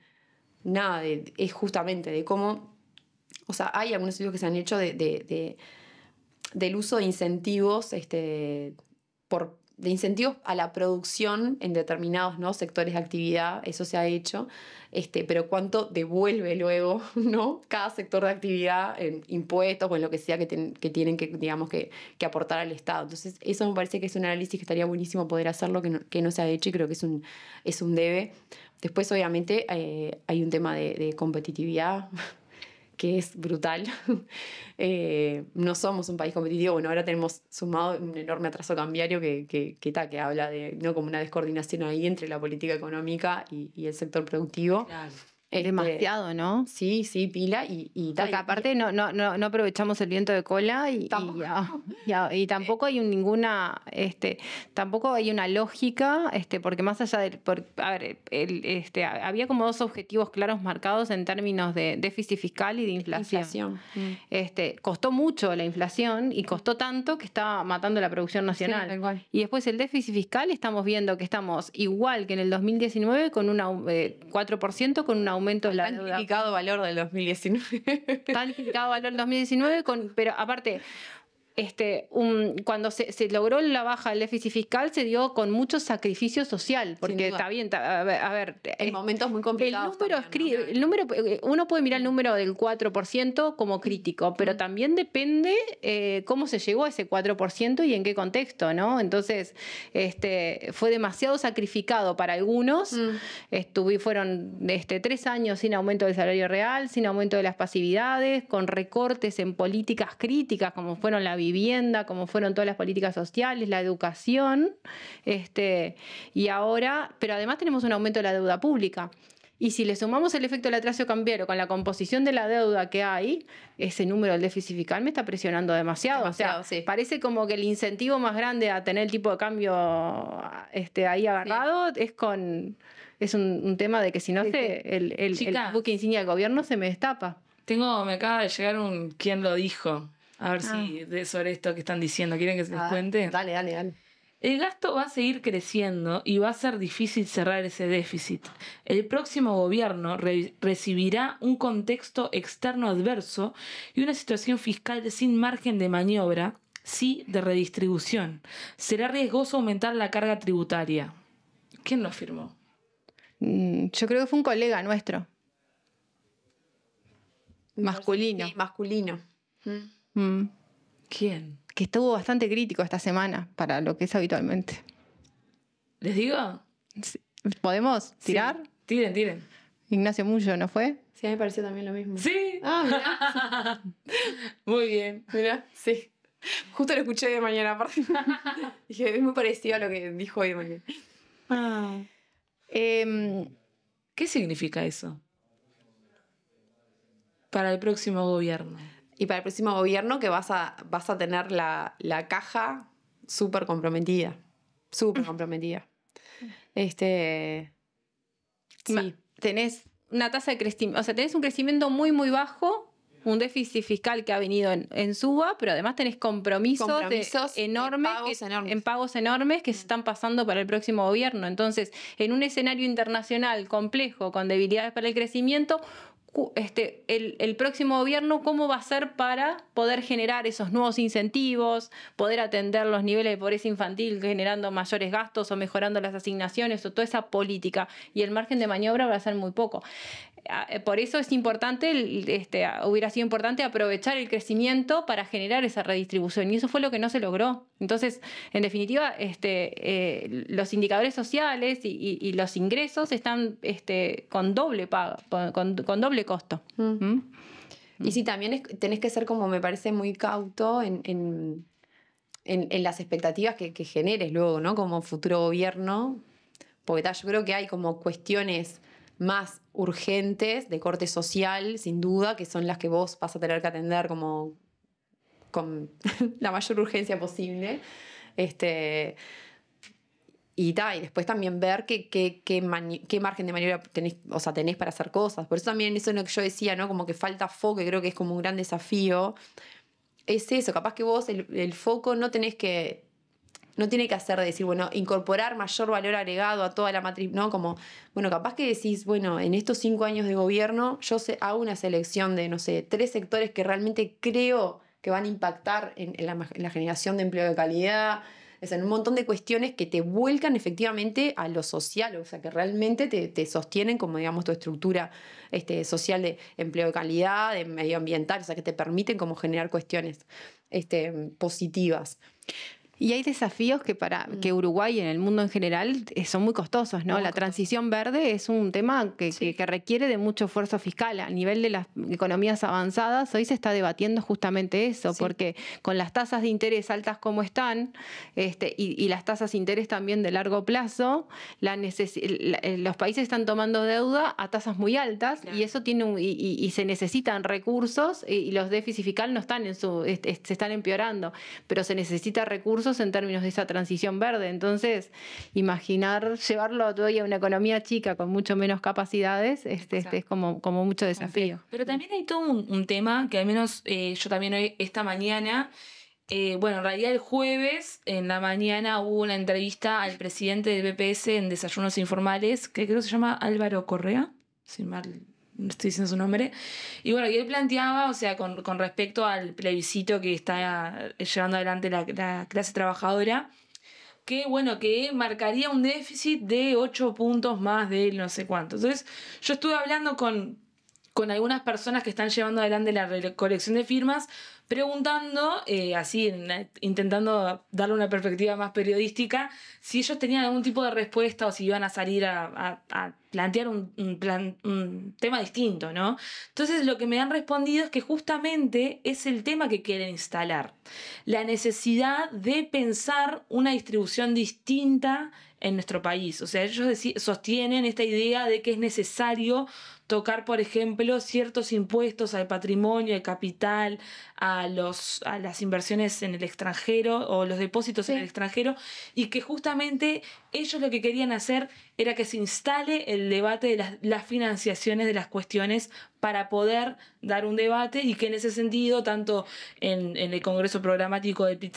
nada, es justamente de cómo o sea, hay algunos estudios que se han hecho de, del uso de incentivos, este, por, de incentivos a la producción en determinados ¿no? sectores de actividad, eso se ha hecho, este, pero cuánto devuelve luego ¿no? cada sector de actividad en impuestos o en lo que sea que, tienen que, digamos, que, que, aportar al Estado. Entonces, eso me parece que es un análisis que estaría buenísimo poder hacerlo, que no, que no se ha hecho y creo que es un, es un debe. Después, obviamente, eh, hay un tema de, de competitividad que es brutal. Eh, no somos un país competitivo. Bueno, ahora tenemos sumado un enorme atraso cambiario que, que, que, habla de ¿no? como una descoordinación ahí entre la política económica y, y el sector productivo. Claro. Este, Demasiado, ¿no? Sí, sí, pila y, aparte no, no, no, aprovechamos el viento de cola y tampoco, y, tampoco hay ninguna, este, tampoco hay una lógica, este, porque más allá de... a ver, este, había como dos objetivos claros marcados en términos de déficit fiscal y de inflación. Mm. Este, costó mucho la inflación y costó tanto que estaba matando la producción nacional. y después el déficit fiscal estamos viendo que estamos igual que en el 2019 con un 4% con una eh, aumentos la Tan valor del 2019. Tan criticado valor del 2019, con, pero aparte, este, cuando se, logró la baja del déficit fiscal se dio con mucho sacrificio social, porque está bien, a ver... en eh, momentos muy complicados. El número, eh, uno puede mirar el número del 4% como crítico, pero también depende eh, cómo se llegó a ese 4% y en qué contexto, ¿no? Entonces, este, fue demasiado sacrificado para algunos, fueron este, tres años sin aumento del salario real, sin aumento de las pasividades, con recortes en políticas críticas como fueron la vida vivienda, como fueron todas las políticas sociales, la educación, este, y ahora, pero además tenemos un aumento de la deuda pública. Y si le sumamos el efecto del atraso cambiario con la composición de la deuda que hay, ese número del déficit fiscal me está presionando demasiado. o sea, parece como que el incentivo más grande a tener el tipo de cambio este, ahí agarrado es con. Es un, tema de que si no se, el, el, el buque insignia del gobierno se me destapa. Tengo, me acaba de llegar un quién lo dijo. A ver si ah. de sobre esto que están diciendo. ¿Quieren que se les cuente? Dale, dale, dale. El gasto va a seguir creciendo y va a ser difícil cerrar ese déficit. El próximo gobierno recibirá un contexto externo adverso y una situación fiscal sin margen de maniobra, sí de redistribución. Será riesgoso aumentar la carga tributaria. ¿Quién lo firmó? Mm, yo creo que fue un colega nuestro. Masculino. masculino. Mm. Mm. ¿Quién? Que estuvo bastante crítico esta semana para lo que es habitualmente. ¿Les digo? ¿Podemos tirar? Tiren, tiren. Ignacio Mullo, ¿no fue? Sí, a mí me pareció también lo mismo. Sí. Ah, Muy bien. Mira, sí. Justo lo escuché de mañana, aparte. Dije, es muy parecido a lo que dijo hoy mañana. Em, ¿Qué significa eso? Para el próximo gobierno y para el próximo gobierno que vas a, vas a tener la, caja súper comprometida. Súper mm. comprometida. Este. Sí. Tenés una tasa de crecimiento. O sea, tenés un crecimiento muy, muy bajo, un déficit fiscal que ha venido en, suba, pero además tenés compromisos, enormes, en pagos enormes que se mm. están pasando para el próximo gobierno. Entonces, en un escenario internacional complejo, con debilidades para el crecimiento, este, el, el, próximo gobierno cómo va a ser para poder generar esos nuevos incentivos, poder atender los niveles de pobreza infantil generando mayores gastos o mejorando las asignaciones o toda esa política. Y el margen de maniobra va a ser muy poco. Eh, por eso es importante, este, hubiera sido importante aprovechar el crecimiento para generar esa redistribución. Y eso fue lo que no se logró. Entonces, en definitiva, este, eh, los indicadores sociales y, los ingresos están este, con doble pago, con, doble costo. Mm. ¿Mm? Mm. Y sí, también tenés que ser como me parece muy cauto en, las expectativas que, generes luego, ¿no? Como futuro gobierno. Porque yo creo que hay como cuestiones más urgentes de corte social, sin duda, que son las que vos vas a tener que atender como con la mayor urgencia posible. Este, y, después también ver qué, qué, margen de maniobra tenés, o sea, para hacer cosas. Por eso también eso es lo que yo decía, ¿no? Como que falta foco, creo que es como un gran desafío. Es eso, capaz que vos el foco no tenés que no tiene que hacer de decir, bueno, incorporar mayor valor agregado a toda la matriz, ¿no? Como, bueno, capaz que decís, bueno, en estos cinco años de gobierno yo hago una selección de, no sé, tres sectores que realmente creo que van a impactar en, la, generación de empleo de calidad, es en un montón de cuestiones que te vuelcan efectivamente a lo social, o sea, que realmente te, sostienen como, digamos, tu estructura este, social de empleo de calidad, de medioambiental, o sea, que te permiten como generar cuestiones este, positivas. Y hay desafíos que para mm. que Uruguay y en el mundo en general eh, son muy costosos, ¿no? la transición verde es un tema que, requiere de mucho esfuerzo fiscal. A nivel de las economías avanzadas, hoy se está debatiendo justamente eso, porque con las tasas de interés altas como están, este, y, las tasas de interés también de largo plazo, la eh, los países están tomando deuda a tasas muy altas y eso tiene y, se necesitan recursos y, los déficits fiscal no están en su, se están empeorando, pero se necesita recursos en términos de esa transición verde. Entonces, imaginar llevarlo todavía a una economía chica con mucho menos capacidades este, este es como, como mucho desafío. Pero también hay todo un, tema que al menos eh, yo también hoy, esta mañana, eh, bueno, en realidad el jueves en la mañana hubo una entrevista al presidente del BPS en Desayunos Informales, que creo se llama Álvaro Correa, sin mal estoy diciendo su nombre. Y bueno, y él planteaba, o sea, con, respecto al plebiscito que está llevando adelante la, clase trabajadora, que bueno, que marcaría un déficit de 8 puntos más de no sé cuánto. Entonces, yo estuve hablando con, con algunas personas que están llevando adelante la recolección de firmas preguntando, eh, así intentando darle una perspectiva más periodística, si ellos tenían algún tipo de respuesta o si iban a salir a, plantear un, un, tema distinto, ¿no? Entonces lo que me han respondido es que justamente es el tema que quieren instalar, la necesidad de pensar una distribución distinta en nuestro país. O sea, ellos sostienen esta idea de que es necesario tocar, por ejemplo, ciertos impuestos al patrimonio, al capital, a, los, a las inversiones en el extranjero o los depósitos en el extranjero, y que justamente ellos lo que querían hacer era que se instale el debate de las, financiaciones de las cuestiones para poder dar un debate y que en ese sentido, tanto en, el Congreso Programático de pit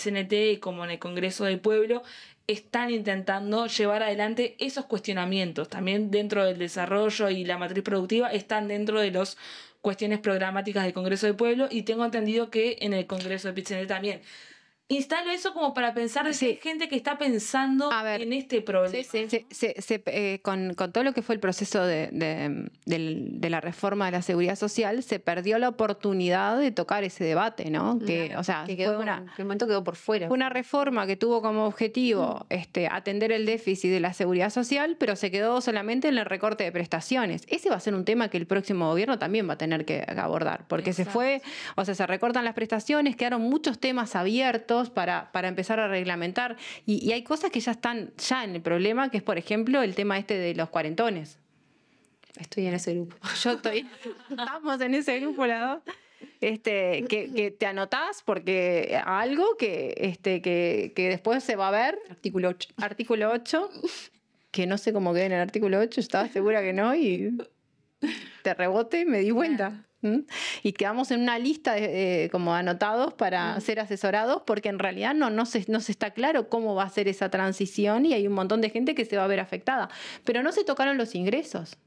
como en el Congreso del Pueblo, están intentando llevar adelante esos cuestionamientos. También dentro del desarrollo y la matriz productiva están dentro de las cuestiones programáticas del Congreso del Pueblo y tengo entendido que en el Congreso de pit también instalo eso como para pensar gente que está pensando en este problema. Eh, con, todo lo que fue el proceso de, la reforma de la seguridad social, se perdió la oportunidad de tocar ese debate, ¿no? Que, o sea, el momento quedó por fuera. una reforma que tuvo como objetivo este, atender el déficit de la seguridad social, pero se quedó solamente en el recorte de prestaciones. Ese va a ser un tema que el próximo gobierno también va a tener que abordar, porque se fue, o sea, se recortan las prestaciones, quedaron muchos temas abiertos para, para empezar a reglamentar. Y, hay cosas que ya están ya en el problema, que es, por ejemplo, el tema este de los cuarentones. Estoy en ese grupo. Yo estoy. Estamos en ese grupo, la Este, que, te anotás porque algo que, este, que, que, después se va a ver. Artículo 8. Artículo 8, que no sé cómo queda en el artículo 8, estaba segura que no y te rebote y me di cuenta. Y quedamos en una lista eh, eh, como anotados para ser asesorados porque en realidad no, no, se, no se está claro cómo va a ser esa transición y hay un montón de gente que se va a ver afectada. Pero no se tocaron los ingresos.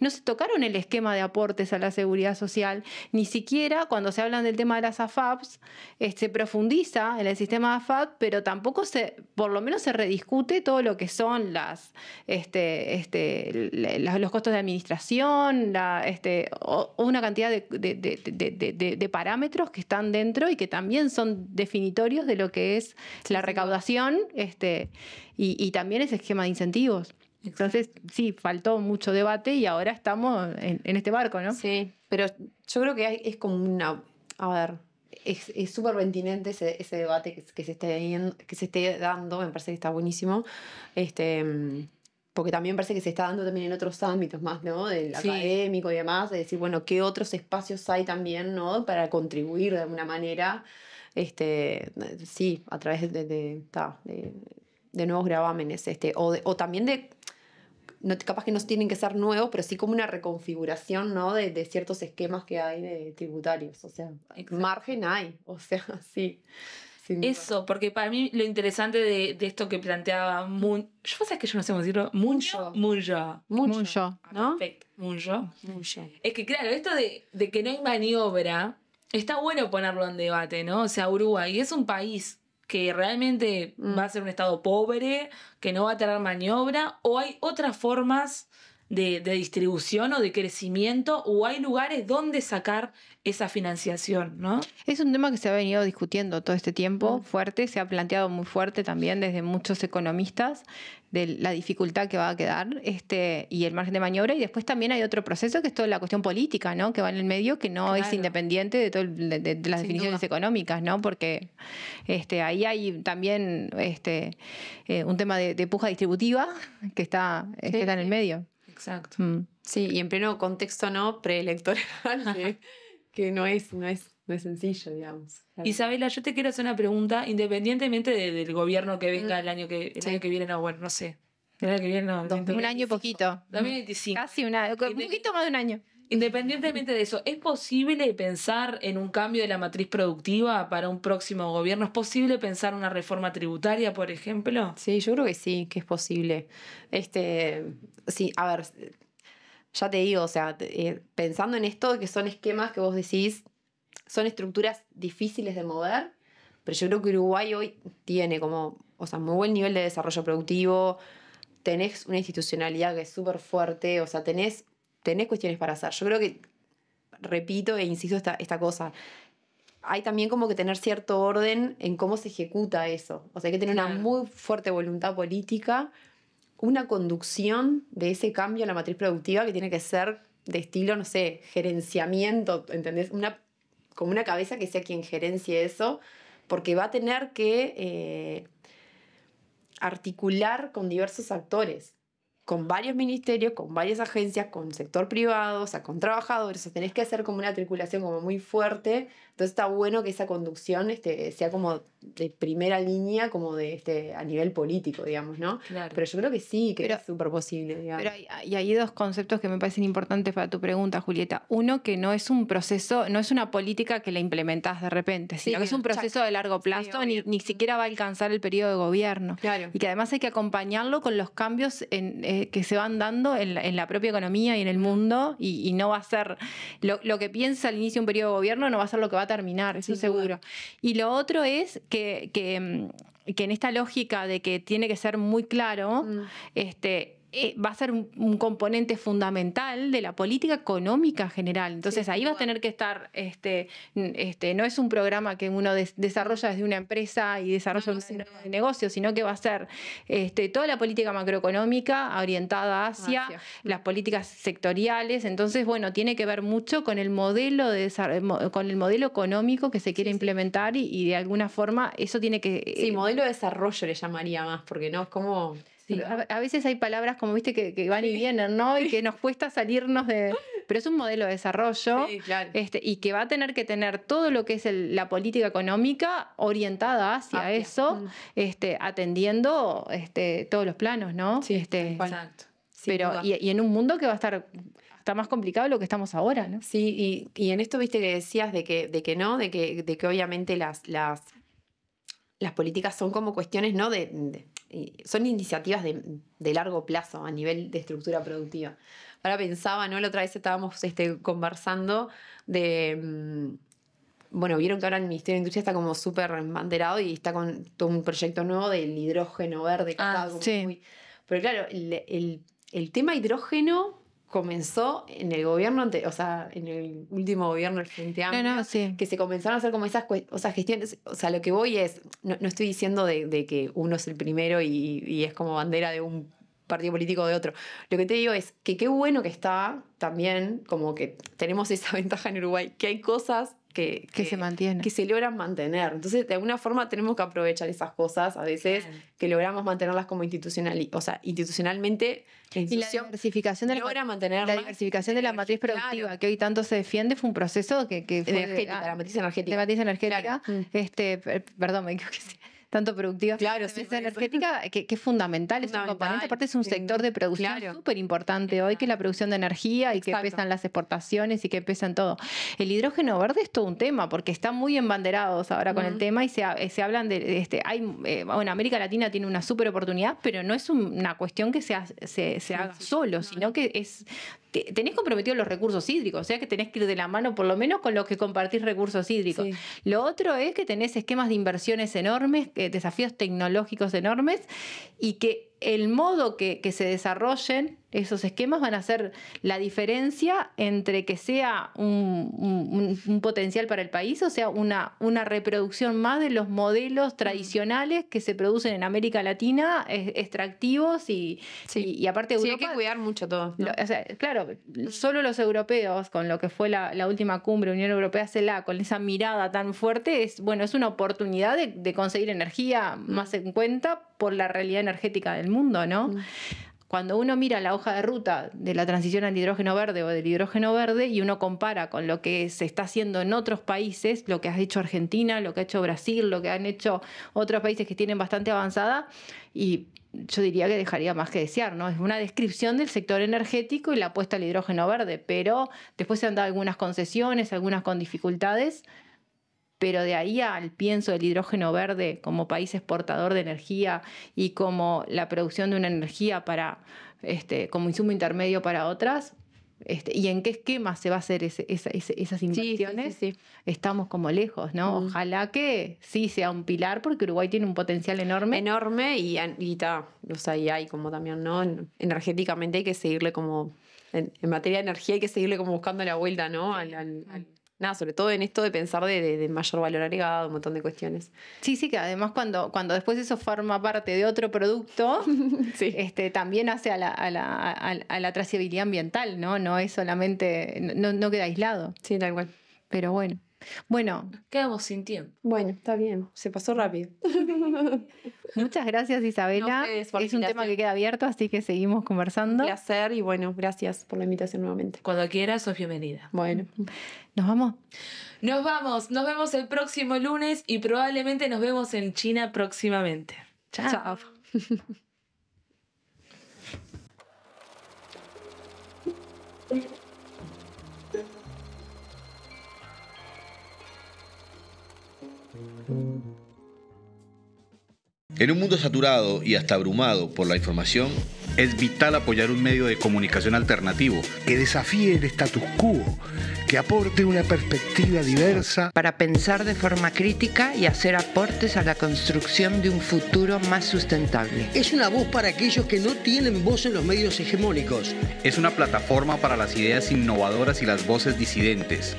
No se tocaron el esquema de aportes a la seguridad social, ni siquiera cuando se hablan del tema de las AFAPs, eh, se profundiza en el sistema AFAP, pero tampoco se, por lo menos se rediscute todo lo que son este, este, los costos de administración, este, o, una cantidad de, parámetros que están dentro y que también son definitorios de lo que es la recaudación y también ese esquema de incentivos. Entonces, sí, faltó mucho debate y ahora estamos en, este barco, ¿no? Sí, pero yo creo que es como una... A ver, es súper pertinente ese, debate que, se esté, que se esté dando, me parece que está buenísimo. Este, porque también parece que se está dando también en otros ámbitos más, ¿no? Del académico y demás, de decir, bueno, ¿qué otros espacios hay también, ¿no? Para contribuir de alguna manera, este, sí, a través de, de, nuevos gravámenes, este, o, o también de capaz que no tienen que ser nuevos, pero sí como una reconfiguración ¿no? de, de ciertos esquemas que hay de tributarios. O sea, margen hay, o sea, sí. Eso, porque para mí lo interesante de, esto que planteaba Mun... Yo pensé que yo no sé cómo decirlo. mucho mucho Muncho. ¿No? Perfecto. Muncho. Es que claro, esto de, de que no hay maniobra, está bueno ponerlo en debate, ¿no? O sea, Uruguay es un país que realmente mm. va a ser un Estado pobre, que no va a tener maniobra, o hay otras formas de, distribución o de crecimiento, o hay lugares donde sacar esa financiación, ¿no? Es un tema que se ha venido discutiendo todo este tiempo, mm. fuerte, se ha planteado muy fuerte también desde muchos economistas, de la dificultad que va a quedar este, y el margen de maniobra. Y después también hay otro proceso que es toda la cuestión política, ¿no? Que va en el medio, que no es independiente de, todo de, las definiciones económicas, ¿no? Porque este, ahí hay también este, eh, un tema de, puja distributiva que está, que está en el medio. Exacto. Mm. Sí, y en pleno contexto no preelectoral, que, que no es, no es no es sencillo, digamos. Isabela, yo te quiero hacer una pregunta, independientemente del gobierno que venga mm. el año que, que viene, no, bueno, no sé. El año que viene, un año y poquito. 2025. Casi año, un poquito más de un año. Independientemente de eso, ¿es posible pensar en un cambio de la matriz productiva para un próximo gobierno? ¿Es posible pensar una reforma tributaria, por ejemplo? Sí, yo creo que sí, que es posible. Este, sí, a ver, ya te digo, o sea, eh, pensando en esto, que son esquemas que vos decís, son estructuras difíciles de mover, pero yo creo que Uruguay hoy tiene como, o sea, muy buen nivel de desarrollo productivo, tenés una institucionalidad que es súper fuerte, o sea, tenés, tenés cuestiones para hacer. Yo creo que, repito e insisto esta, esta cosa, hay también como que tener cierto orden en cómo se ejecuta eso. O sea, hay que tener una muy fuerte voluntad política, una conducción de ese cambio en la matriz productiva que tiene que ser de estilo, no sé, gerenciamiento, ¿entendés? Una como una cabeza que sea quien gerencie eso, porque va a tener que eh, articular con diversos actores, con varios ministerios, con varias agencias, con sector privado, o sea, con trabajadores, o sea, tenés que hacer como una articulación como muy fuerte entonces está bueno que esa conducción este, sea como de primera línea, como de este, a nivel político, digamos, ¿no? Pero yo creo que sí, que es súper posible, Pero hay, y hay dos conceptos que me parecen importantes para tu pregunta, Julieta. Uno, que no es un proceso, no es una política que la implementás de repente, sino que es un proceso de largo plazo, ni, siquiera va a alcanzar el periodo de gobierno. Y que además hay que acompañarlo con los cambios eh, que se van dando en la, propia economía y en el mundo, y, no va a ser lo, que piensa al inicio un periodo de gobierno, no va a ser lo que va a terminar, eso seguro. Y lo otro es mm, que, en esta lógica de que tiene que ser muy claro, mm. este, eh, va a ser un, componente fundamental de la política económica general. Entonces ahí va a tener que estar, este, este, no es un programa que uno desarrolla desde una empresa y desarrolla un sistema un negocio, sino que va a ser este, toda la política macroeconómica orientada hacia, las políticas sectoriales. Entonces, bueno, tiene que ver mucho con el modelo, de con el modelo económico que se quiere implementar y, de alguna forma eso tiene que... Sí, eh, modelo de desarrollo le llamaría más, porque no es como... A, veces hay palabras como, viste, que, van y vienen, ¿no? Y que nos cuesta salirnos de... Pero es un modelo de desarrollo este, y que va a tener que tener todo lo que es la política económica orientada hacia eso, mm. este, atendiendo este, todos los planos, ¿no? Sí, exacto. Pero, y, en un mundo que va a estar está más complicado de lo que estamos ahora, ¿no? Sí, y, en esto viste que decías de que, de que no, de que, de que obviamente las, las, políticas son como cuestiones, ¿no? de, son iniciativas de, largo plazo a nivel de estructura productiva. Ahora pensaba, ¿no? La otra vez estábamos este, conversando de... Mm, bueno, vieron que ahora el Ministerio de Industria está como súper embanderado y está con todo un proyecto nuevo del hidrógeno verde. Que ah, está pero claro, el tema hidrógeno comenzó en el gobierno, ante, o sea, en el último gobierno del Frente Amplio, que se comenzaron a hacer como esas o sea, gestiones, o sea, lo que voy es, no, estoy diciendo de, que uno es el primero y, y, es como bandera de un partido político de otro. Lo que te digo es que qué bueno que está también, como que tenemos esa ventaja en Uruguay, que hay cosas que, se mantiene. Que se logran mantener. Entonces, de alguna forma tenemos que aprovechar esas cosas a veces que logramos mantenerlas como institucional, o sea, institucionalmente. La y la diversificación de la, diversificación de la matriz productiva que hoy tanto se defiende fue un proceso que, fue, ah, la matriz energética. La matriz energética. Este, perdón, me equivoqué tanto productivas claro, sí, energética, eh, que, es fundamental, es un componente, aparte es un sector de producción súper importante hoy, que es la producción de energía y que pesan las exportaciones y que pesan todo. El hidrógeno verde es todo un tema, porque están muy embanderados ahora con el tema y se, eh, hablan de, este, hay, eh, bueno, América Latina tiene una súper oportunidad, pero no es una cuestión que se, se, se haga solo, sino que es tenés comprometidos los recursos hídricos, o sea que tenés que ir de la mano por lo menos con los que compartís recursos hídricos. Lo otro es que tenés esquemas de inversiones enormes, eh, desafíos tecnológicos enormes y que el modo que, se desarrollen esos esquemas van a ser la diferencia entre que sea un, potencial para el país, o sea, una, reproducción más de los modelos tradicionales que se producen en América Latina, extractivos y, aparte Europa. Sí, hay que cuidar mucho todo. claro, solo los europeos, con lo que fue la, última cumbre Unión Europea-CELA, con esa mirada tan fuerte, es, bueno, es una oportunidad de, de conseguir energía más en cuenta por la realidad energética del mundo, ¿no? Mm. Cuando uno mira la hoja de ruta de la transición al hidrógeno verde o del hidrógeno verde y uno compara con lo que se está haciendo en otros países, lo que ha hecho Argentina, lo que ha hecho Brasil, lo que han hecho otros países que tienen bastante avanzada, y yo diría que dejaría más que desear, ¿no? Es una descripción del sector energético y la apuesta al hidrógeno verde, pero después se han dado algunas concesiones, algunas con dificultades pero de ahí al pienso del hidrógeno verde como país exportador de energía y como la producción de una energía para, este, como insumo intermedio para otras, este, y en qué esquema se va a hacer esas inversiones, estamos como lejos, ¿no? Ojalá que sí sea un pilar, porque Uruguay tiene un potencial enorme. Enorme y, y, está o sea, y hay como también, ¿no? Energéticamente hay que seguirle como, en, materia de energía hay que seguirle como buscando la vuelta, ¿no? nada, sobre todo en esto de pensar de, mayor valor agregado, un montón de cuestiones. Sí, sí, que además cuando, cuando después eso forma parte de otro producto, este, también hace a la, a, la, ambiental, ¿no? No es solamente, no, no queda aislado. Sí, tal cual. Pero bueno. Bueno. quedamos sin tiempo. Bueno, está bien. Se pasó rápido. Muchas gracias, Isabela. es un tema que queda abierto, así que seguimos conversando. Un placer y bueno, gracias por la invitación nuevamente. Cuando quieras, sos bienvenida. Bueno. ¿Nos vamos? Nos vamos. Nos vemos el próximo lunes y probablemente nos vemos en China próximamente. Chao. En un mundo saturado y hasta abrumado por la información, es vital apoyar un medio de comunicación alternativo que desafíe el status quo, que aporte una perspectiva diversa para pensar de forma crítica y hacer aportes a la construcción de un futuro más sustentable. Es una voz para aquellos que no tienen voz en los medios hegemónicos. Es una plataforma para las ideas innovadoras y las voces disidentes.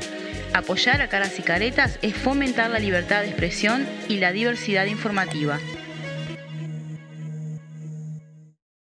Apoyar a caras y caretas es fomentar la libertad de expresión y la diversidad informativa.